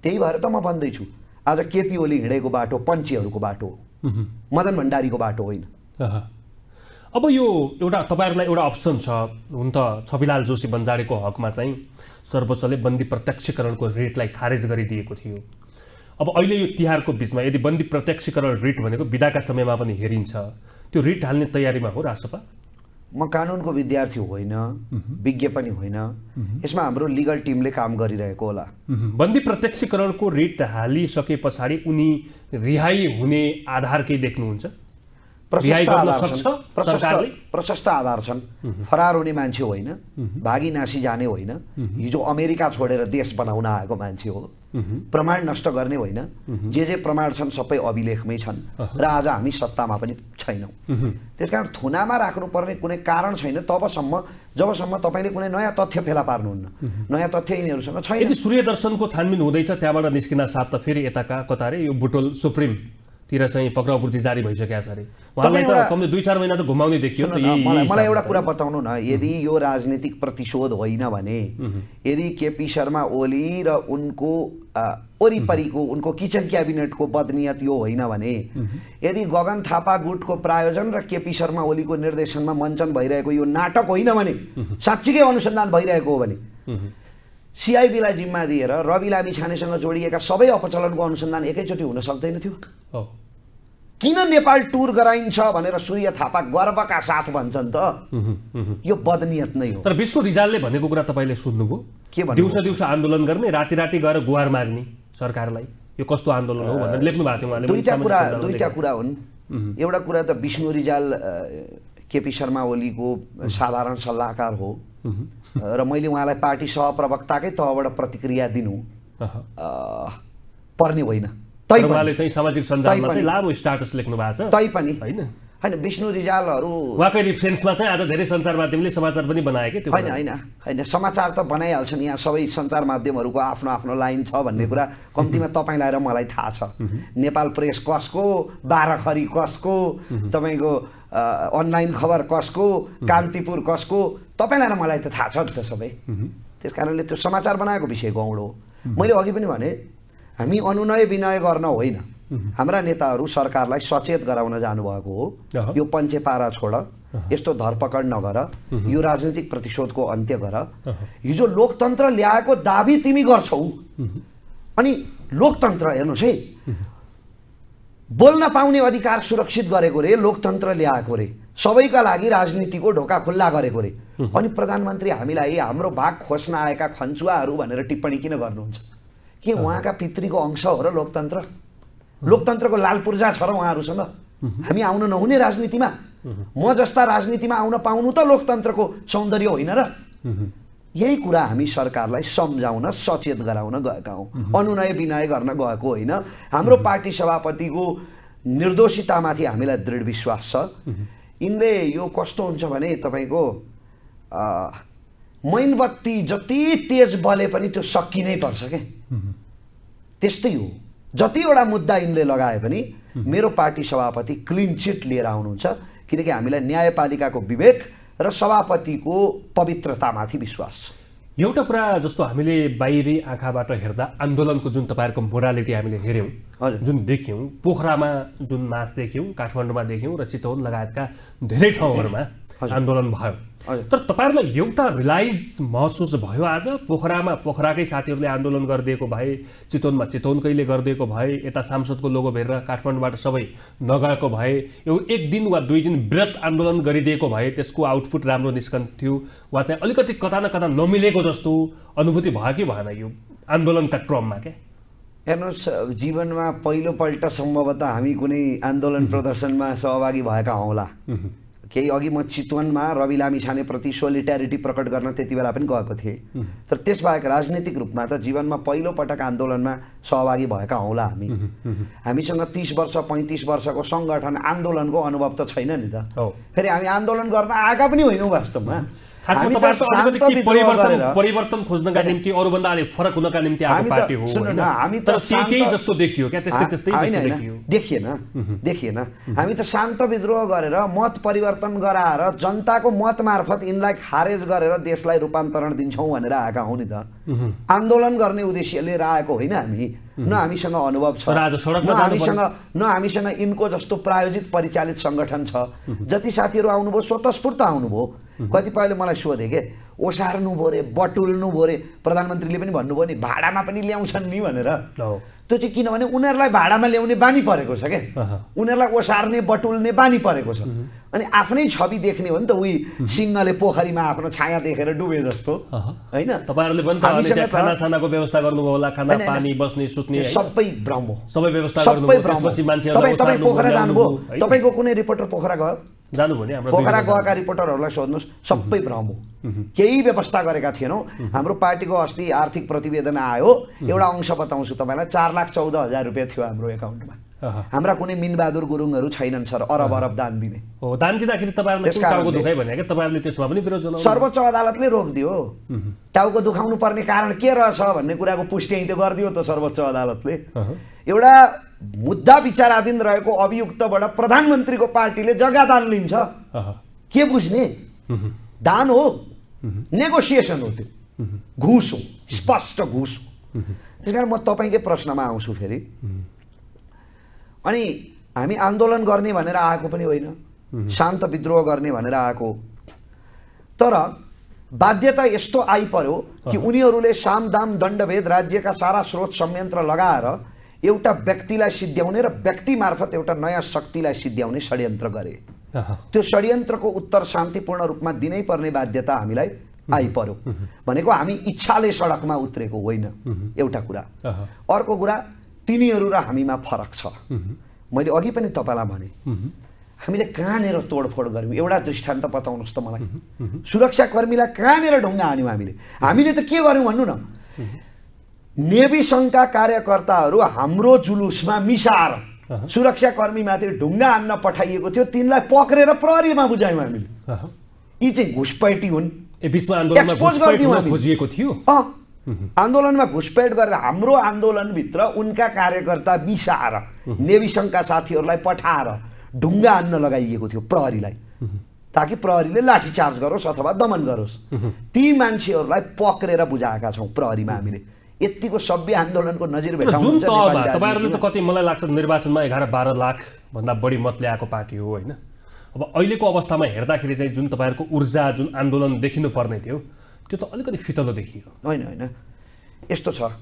त्यही भएर त म भन्दैछु आज केपी ओली हिँडेको बाटो पञ्चेहरूको बाटो हो मदन भण्डारीको बाटो होइन अब यो एउटा तपाईँहरूलाई एउटा अप्सन छ हुन त छविलाल जोशी बन्जारेको हकमा चाहिँ सर्वोच्चले बन्दी प्रत्यक्षीकरणको रेटलाई खारेज गरिदिएको थियो अब अहिले यो तिहारको बिचमा यदि बन्दी प्रत्यक्षीकरण रिट भनेको विदाका समयमा पनि हेरिन्छ त्यो रिट हाल्ने तयारीमा हो रासपा म कानुनको विद्यार्थी होइन विज्ञ पनि होइन यसमा हाम्रो लिगल टिमले काम गरिरहेको होला बन्दी प्रत्यक्षीकरणको रिट हालिसके पछाडि उनी रिहाई हुने आधार केही देख्नुहुन्छ प्रशस्त आधार छन् फरार हुने मान्छे होइन भागी नासी जाने होइन हिजो अमेरिका छोडेर देश बनाउन आएको मान्छे हो प्रमाण नष्ट गर्ने होइन जे जे प्रमाण छन् सबै अभिलेखमै छन् र आज हामी सत्तामा पनि छैनौँ त्यस कारण थुनामा राख्नुपर्ने कुनै कारण छैन तबसम्म जबसम्म तपाईँले कुनै नयाँ तथ्य फेला पार्नुहुन्न नयाँ तथ्य यिनीहरूसँग छैन सूर्य दर्शनको छानबिन हुँदैछ त्यहाँबाट निस्किन साथ त फेरि यताका कतारे यो बुटोल सुप्रिम तिर चाहिँ पक्राउ पूर्ति जारी भइसकेको छ अरे उहाँलाई त कम्ती दुई चार महिना त घुमाउने देखियो मलाई एउटा कुरा बताउनु न यदि यो राजनीतिक प्रतिशोध होइन भने यदि केपी शर्मा ओली र उनको वरिपरिको उनको किचन क्याबिनेटको बदनियत यो होइन भने यदि गगन थापा गुटको प्रायोजन र केपी शर्मा ओलीको निर्देशनमा मञ्चन भइरहेको यो नाटक होइन भने साँच्चीकै अनुसन्धान भइरहेको हो भने सिआइबीलाई जिम्मा दिएर रवि लामी छानेसँग जोडिएका सबै अपचलनको अनुसन्धान एकैचोटि हुन सक्दैन थियो किन नेपाल टुर गराइन्छ भनेर सूर्य थापा गर्वका साथ भन्छन् त यो बदनियत नै हो तर विश्व रिजालले भनेको कुरा तपाईँले सुन्नुभयो के भन्नु दिउँसो दिउँसो आन्दोलन गर्ने राति राति गएर गुहार माग्ने सरकारलाई यो कस्तो आन्दोलन हो भनेर लेख्नु भएको थियो उहाँले कुरा दुईवटा कुरा हुन् एउटा कुरा त विष्णु रिजाल केपी शर्मा ओलीको साधारण सल्लाहकार हो र मैले उहाँलाई पार्टी सहप्रवक्ताकै तहबाट प्रतिक्रिया दिनु पर्ने होइन होइन विष्णु रिजालहरू उहाँकै रिफरेन्समा चाहिँ आज धेरै सञ्चार माध्यमले समाचार पनि बनाए होइन होइन होइन समाचार त बनाइहाल्छन् यहाँ सबै सञ्चार माध्यमहरूको आफ्नो आफ्नो लाइन छ भन्ने कुरा कम्तीमा तपाईँलाई र मलाई थाहा छ नेपाल प्रेस कसको बाह्र कसको तपाईँको अनलाइन खबर कसको कान्तिपुर कसको तपाईँलाई र मलाई त थाहा छ नि त सबै त्यस कारणले त्यो समाचार बनाएको विषय गौड हो मैले अघि पनि भने हामी अनुनय विनय गर्न होइन हाम्रा नेताहरू सरकारलाई सचेत गराउन जानुभएको हो यो पञ्चे पारा छोड यस्तो धरपकड नगर यो राजनीतिक प्रतिशोधको अन्त्य गर हिजो लोकतन्त्र ल्याएको दाबी तिमी गर्छौ अनि लोकतन्त्र हेर्नुहोस् है बोल्न पाउने अधिकार सुरक्षित गरेको रे लोकतन्त्र ल्याएको रे सबैका लागि राजनीतिको ढोका खुल्ला गरेको रे अनि प्रधानमन्त्री हामीलाई हाम्रो भाग खोज्न आएका खन्चुवाहरू भनेर टिप्पणी किन गर्नुहुन्छ के उहाँका पितृको अंश हो र लोकतन्त्र लोकतन्त्रको लाल पूर्जा छ र उहाँहरूसँग हामी आउन नहुने राजनीतिमा म जस्ता राजनीतिमा आउन पाउनु त लोकतन्त्रको सौन्दर्य होइन र यही कुरा हामी सरकारलाई सम्झाउन सचेत गराउन गएका हौँ अनुनय विनय गर्न गएको होइन हाम्रो पार्टी सभापतिको निर्दोषितामाथि हामीलाई दृढ विश्वास छ यिनले यो कस्तो हुन्छ भने तपाईँको मैनबत्ती जति तेज बले पनि त्यो सकिनै पर्छ क्या त्यस्तै हो जतिवटा मुद्दा यिनले लगाए पनि मेरो पार्टी सभापति क्लिन चिट लिएर आउनुहुन्छ किनकि हामीलाई न्यायपालिकाको विवेक र सभापतिको पवित्रतामाथि विश्वास एउटा कुरा जस्तो हामीले बाहिरी आँखाबाट हेर्दा आन्दोलनको जुन तपाईँहरूको मोरालिटी हामीले हेऱ्यौँ जुन देख्यौँ पोखरामा जुन मास देख्यौँ काठमाडौँमा देख्यौँ र चितवन लगायतका धेरै ठाउँहरूमा आन्दोलन भयो तर तपाईँहरूलाई एउटा रिलाइज महसुस भयो आज पोखरामा पोखराकै साथीहरूले आन्दोलन गरिदिएको भए चितवनमा चितवनकैले गरिदिएको भए यता सांसदको लोगो भेरेर काठमाडौँबाट सबै नगएको भए यो एक दिन वा दुई दिन वृहत आन्दोलन गरिदिएको भए त्यसको आउटपुट राम्रो निस्कन्थ्यो वा चाहिँ अलिकति कता न कता नमिलेको जस्तो अनुभूति भयो कि भएन यो आन्दोलनका क्रममा क्या हेर्नुहोस् जीवनमा पहिलोपल्ट सम्भवतः हामी कुनै आन्दोलन प्रदर्शनमा सहभागी भएका हौँला केही अघि म चितवनमा रवि लामी छानेप्रति सोलिट्यारिटी प्रकट गर्न त्यति बेला पनि गएको थिएँ तर त्यसबाहेक राजनीतिक रूपमा त जीवनमा पहिलोपटक आन्दोलनमा सहभागी भएका हौँला हामी हामीसँग तिस वर्ष पैँतिस वर्षको सङ्गठन आन्दोलनको अनुभव त छैन नि त फेरि हामी आन्दोलन गर्न आएका पनि होइनौँ वास्तवमा खासमा तपाईँहरूको अलिकति परिवर्तन परिवर्तन खोज्नका निम्ति अरूभन्दा अलिक फरक हुनका निम्ति आएको पार्टी हो हामी त त्यही जस्तो देखियो क्या त्यस्तै त्यस्तै देखिएन देखिएन हामी त शान्त विद्रोह गरेर मत परिवर्तन गराएर जनताको मत मार्फत यिनलाई खारेज गरेर देशलाई रूपान्तरण दिन्छौँ भनेर आएका हौँ नि त आन्दोलन गर्ने उद्देश्य लिएर आएको होइन हामी न हामीसँग अनुभव छ न हामीसँग न हामीसँग यिनको जस्तो प्रायोजित परिचालित सङ्गठन छ जति साथीहरू आउनुभयो स्वतस्फूर्त आउनुभयो कतिपयले मलाई सोधे के ओसार्नु भयो अरे बटुल्नु भयो अरे प्रधानमन्त्रीले पनि भन्नुभयो नि भाडामा पनि ल्याउँछन् नि भनेर त्यो चाहिँ किनभने उनीहरूलाई भाडामा ल्याउने बानी परेको छ क्या उनीहरूलाई ओसार्ने बटुल्ने बानी परेको छ अनि आफ्नै छवि देख्ने हो नि त उही सिंहले पोखरीमा आफ्नो छाया देखेर डुबे जस्तो होइन सबै भ्रम हो सबै पोखरा जानुभयो तपाईँको कुनै रिपोर्टर पोखरा गयो जानु भने पोखरा गएका रिपोर्टरहरूलाई सोध्नुहोस् सबै भ्रम हो केही व्यवस्था गरेका थिएनौँ हाम्रो पार्टीको अस्ति आर्थिक प्रतिवेदन आयो एउटा अंश बताउँछु तपाईँलाई चार लाख चौध हजार रुपियाँ थियो हाम्रो एकाउन्टमा हाम्रा कुनै मिनबहादुर गुरुङहरू छैनन् सर अरब अरब दान दिने हो दान दिँदाखेरि तपाईँहरूले सर्वोच्च अदालतले रोकिदियो टाउको दुखाउनु पर्ने कारण के रहेछ भन्ने कुराको पुष्टि त गरिदियो त सर्वोच्च अदालतले एउटा मुद्दा विचाराधीन रहेको अभियुक्तबाट प्रधानमन्त्रीको पार्टीले जग्गा दान लिन्छ के बुझ्ने दान हो नेगोसिएसन हो त्यो घुस हो स्पष्ट घुस हो त्यस कारण म तपाईँकै प्रश्नमा आउँछु फेरि अनि हामी आन्दोलन गर्ने भनेर आएको पनि होइन शान्त विद्रोह गर्ने भनेर आएको तर बाध्यता यस्तो आइपऱ्यो कि उनीहरूले सामदाम दण्डभेद राज्यका सारा स्रोत संयन्त्र लगाएर एउटा व्यक्तिलाई सिद्ध्याउने र व्यक्ति मार्फत एउटा नयाँ शक्तिलाई सिद्ध्याउने षड्यन्त्र गरे त्यो षड्यन्त्रको उत्तर शान्तिपूर्ण रूपमा दिनै पर्ने बाध्यता हामीलाई पर्यो भनेको हामी इच्छाले सडकमा उत्रेको होइन एउटा कुरा अर्को कुरा तिनीहरू र हामीमा फरक छ मैले अघि पनि तपाईँलाई भने हामीले कहाँनिर तोडफोड गऱ्यौँ एउटा दृष्टान्त बताउनुहोस् त मलाई सुरक्षाकर्मीलाई कहाँनिर ढुङ्गा हान्यौँ हामीले हामीले त के गर्यौँ भन्नु न नेभी सङ्घका कार्यकर्ताहरू हाम्रो जुलुसमा मिसाएर सुरक्षाकर्मीमाथि ढुङ्गा हान्न पठाइएको थियो तिनलाई पक्रेर प्रहरीमा बुझायौँ हामीले यी चाहिँ घुसपैटी हुन् थियो आन्दोलनमा घुसपैठ गरेर हाम्रो आन्दोलनभित्र उनका कार्यकर्ता मिसाएर नेभी सङ्घका साथीहरूलाई पठाएर ढुङ्गा हान्न लगाइएको थियो प्रहरीलाई ताकि प्रहरीले लाठीचार्ज गरोस् अथवा दमन गरोस् ती मान्छेहरूलाई पक्रेर बुझाएका छौँ प्रहरीमा हामीले यतिको सभ्य आन्दोलनको नजिर जुन तहमा तपाईँहरूले त कति मलाई लाग्छ निर्वाचनमा एघार बाह्र लाखभन्दा बढी मत ल्याएको पार्टी हो होइन अब अहिलेको अवस्थामा हेर्दाखेरि चाहिँ जुन तपाईँहरूको ऊर्जा जुन आन्दोलन देखिनु पर्ने थियो त्यो त अलिकति फितलो देखियो होइन होइन यस्तो छ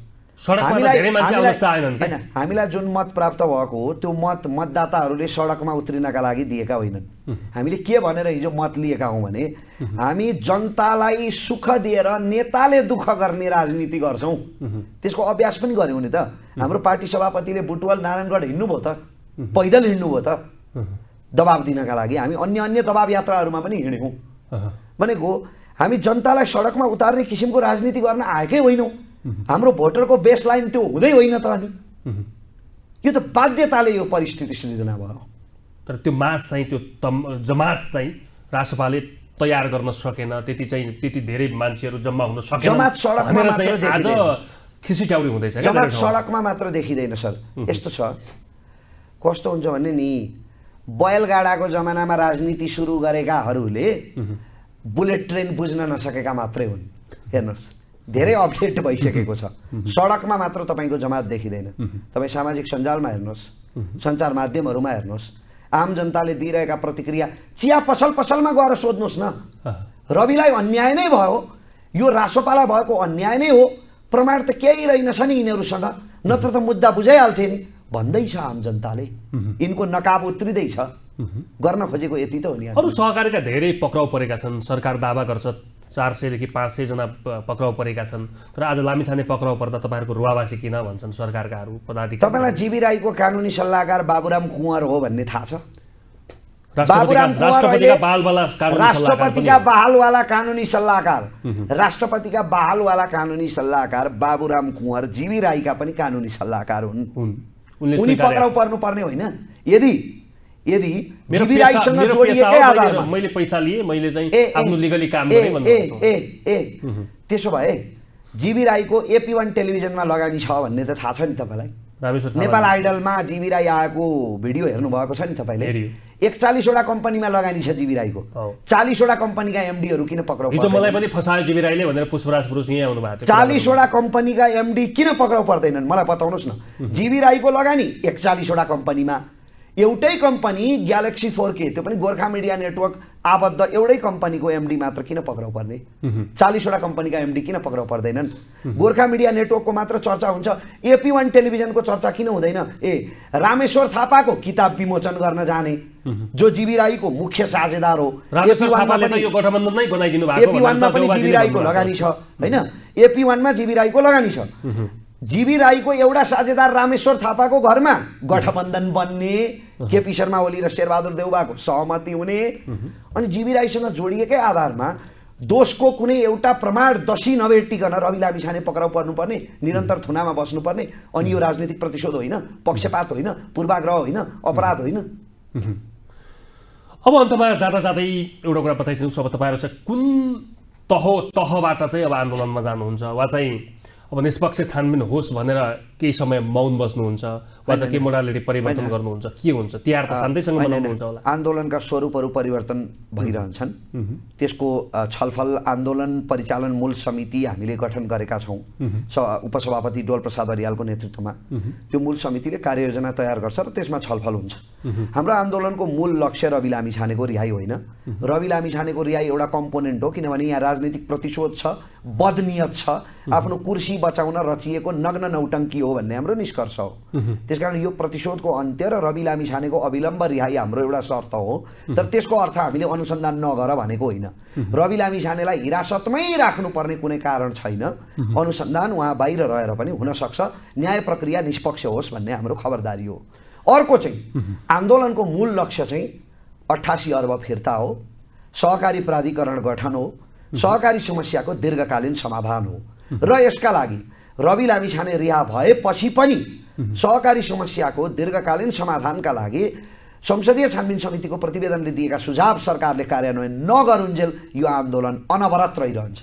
होइन हामीलाई जुन मत प्राप्त भएको हो त्यो मत मतदाताहरूले सडकमा उत्रिनका लागि दिएका होइनन् हामीले के भनेर हिजो मत लिएका हौँ भने हामी जनतालाई सुख दिएर नेताले दुःख गर्ने राजनीति गर्छौँ त्यसको अभ्यास पनि गऱ्यौँ नि त हाम्रो पार्टी सभापतिले बुटवल नारायणगढ हिँड्नुभयो त पैदल हिँड्नुभयो त दबाब दिनका लागि हामी अन्य अन्य दबाब यात्राहरूमा पनि हिँड्यौँ भनेको हामी जनतालाई सडकमा उतार्ने किसिमको राजनीति गर्न आएकै होइनौँ हाम्रो भोटरको बेस लाइन त्यो हुँदै होइन त अनि यो त बाध्यताले यो परिस्थिति सृजना भयो तर त्यो मास चाहिँ त्यो जमात चाहिँ रासपाले तयार गर्न सकेन त्यति चाहिँ त्यति धेरै मान्छेहरू जम्मा हुन सकेन जमात सडकमा आज हुँदैछ जमात सडकमा मात्र देखिँदैन सर यस्तो छ कस्तो हुन्छ भने नि बैलगाडाको जमानामा राजनीति सुरु गरेकाहरूले बुलेट ट्रेन बुझ्न नसकेका मात्रै हुन् हेर्नुहोस् धेरै अपडेट भइसकेको छ सडकमा मात्र तपाईँको जमात देखिँदैन तपाईँ सामाजिक सञ्जालमा हेर्नुहोस् सञ्चार माध्यमहरूमा हेर्नुहोस् आम जनताले दिइरहेका प्रतिक्रिया चिया पसल पसलमा गएर सोध्नुहोस् न रविलाई अन्याय नै भयो यो रासोपाला भएको अन्याय नै हो प्रमाण त केही रहेनछ नि यिनीहरूसँग नत्र त मुद्दा बुझाइहाल्थे नि भन्दैछ आम जनताले यिनको नकाब उत्रिँदैछ गर्न खोजेको यति त हो नि अरू सहकारीका धेरै पक्राउ परेका छन् सरकार दावा गर्छ चार सयदेखि पाँच सयजना पक्राउ परेका छन् तर आज लामिछाने पक्राउ पर्दा तपाईँहरूको रुवावासी किन भन्छन् सरकारकाहरू पदाधिकारी तपाईँलाई जीवी राईको कानुनी सल्लाहकार बाबुराम कुँवर हो भन्ने थाहा छ राष्ट्रपतिका बहालवाला कानुनी सल्लाहकार राष्ट्रपतिका बहालवाला कानुनी सल्लाहकार बाबुराम कुँवर जीवी राईका पनि कानुनी सल्लाहकार हुन् उनी पक्राउ पर्नुपर्ने होइन यदि यदि मैले पैसा लिएँ मैले चाहिँ आफ्नो लिगली काम त्यसो भए जिबी राईको एपी वान टेलिभिजनमा लगानी छ भन्ने त थाहा छ नि तपाईँलाई नेपाल आइडलमा जिबी राई आएको भिडियो हेर्नुभएको छ नि तपाईँले एकचालिसवटा कम्पनीमा लगानी छ जिबी राईको चालिसवटा कम्पनीका एमडीहरू किन पक्राउ मलाई पनि फसायो जिबी राईले भनेर पुष्पराज पुरुष यहाँ आउनु भएको चालिसवटा कम्पनीका एमडी किन पक्राउ पर्दैनन् मलाई बताउनुहोस् न जिबी राईको लगानी एकचालिसवटा कम्पनीमा एउटै कम्पनी ग्यालेक्सी फोर के त्यो पनि गोर्खा मिडिया नेटवर्क आबद्ध एउटै कम्पनीको एमडी मात्र किन पक्राउ पर्ने चालिसवटा कम्पनीका एमडी किन पक्राउ पर्दैनन् गोर्खा मिडिया नेटवर्कको मात्र चर्चा हुन्छ एपी वान टेलिभिजनको चर्चा किन हुँदैन ए रामेश्वर थापाको किताब विमोचन गर्न जाने जो जीवी राईको मुख्य साझेदार हो एपी वानमा पनि जीवी राईको लगानी छ होइन एपी वानमा जीवी राईको लगानी छ जीबी राईको एउटा साझेदार रामेश्वर थापाको घरमा गठबन्धन बन्ने केपी शर्मा ओली र शेरबहादुर देउबाको सहमति हुने अनि जीबी राईसँग जोडिएकै आधारमा दोषको कुनै एउटा प्रमाण दसी नभेटिकन रवि लामिछाने पक्राउ पर्नुपर्ने निरन्तर थुनामा बस्नुपर्ने अनि यो राजनीतिक प्रतिशोध होइन पक्षपात होइन पूर्वाग्रह होइन अपराध होइन अब अन्तमा जाँदा जाँदै एउटा कुरा बताइदिनुहोस् अब तपाईँहरू चाहिँ कुन तह तहबाट चाहिँ अब आन्दोलनमा जानुहुन्छ वा चाहिँ अब निष्पक्ष छानबिन होस् भनेर केही समय मौन बस्नुहुन्छ वा चाहिँ के मोडालिटी परिवर्तन गर्नुहुन्छ के हुन्छ तिहार त शान्तैसँग मनाउनुहुन्छ होला आन्दोलनका स्वरूपहरू परिवर्तन भइरहन्छन् त्यसको छलफल आन्दोलन परिचालन मूल समिति हामीले गठन गरेका छौँ उपसभापति डोलप्रसाद अरियालको नेतृत्वमा त्यो मूल समितिले कार्ययोजना तयार गर्छ र त्यसमा छलफल हुन्छ हाम्रो आन्दोलनको मूल लक्ष्य रवि लामी छानेको रिहाई होइन रवि लामी छानेको रिहाई एउटा कम्पोनेन्ट हो किनभने यहाँ राजनीतिक प्रतिशोध छ बदनियत छ आफ्नो कुर्सी बचाउन रचिएको नग्न नौटङ्की हो भन्ने हाम्रो निष्कर्ष हो त्यसकारण यो प्रतिशोधको अन्त्य र रवि लामिछानेको अविलम्ब रिहाई हाम्रो एउटा शर्त हो तर त्यसको अर्थ हामीले अनुसन्धान नगर भनेको होइन रवि लामिछानेलाई हिरासतमै राख्नुपर्ने कुनै कारण छैन अनुसन्धान उहाँ बाहिर रहेर पनि हुनसक्छ न्याय प्रक्रिया निष्पक्ष होस् भन्ने हाम्रो खबरदारी हो अर्को चाहिँ आन्दोलनको मूल लक्ष्य चाहिँ अठासी अर्ब फिर्ता हो सहकारी प्राधिकरण गठन हो सहकारी समस्याको दीर्घकालीन समाधान हो र यसका लागि रवि लामिछाने रिहा भएपछि पनि सहकारी समस्याको दीर्घकालीन समाधानका लागि संसदीय छानबिन समितिको प्रतिवेदनले दिएका सुझाव सरकारले कार्यान्वयन नगरुन्जेल यो आन्दोलन अनवरत रहिरहन्छ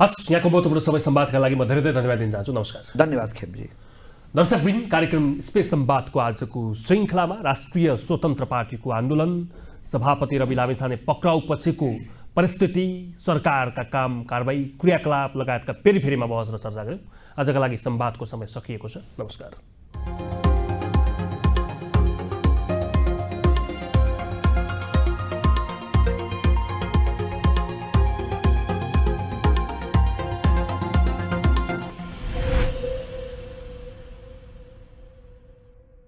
हस् यहाँको महत्त्वपूर्ण सबै सम्वादका लागि म धेरै धेरै धन्यवाद दिन चाहन्छु नमस्कार धन्यवाद खेमजी दर्शकबिन कार्यक्रम स्पेस सम्वादको आजको श्रृङ्खलामा राष्ट्रिय स्वतन्त्र पार्टीको आन्दोलन सभापति रवि लामिछाने पक्राउ पछिको परिस्थिति सरकारका काम कारवाही क्रियाकलाप लगायतका फेरि फेरिमा बहस र चर्चा गऱ्यौँ आजका लागि सम्वादको समय सकिएको छ नमस्कार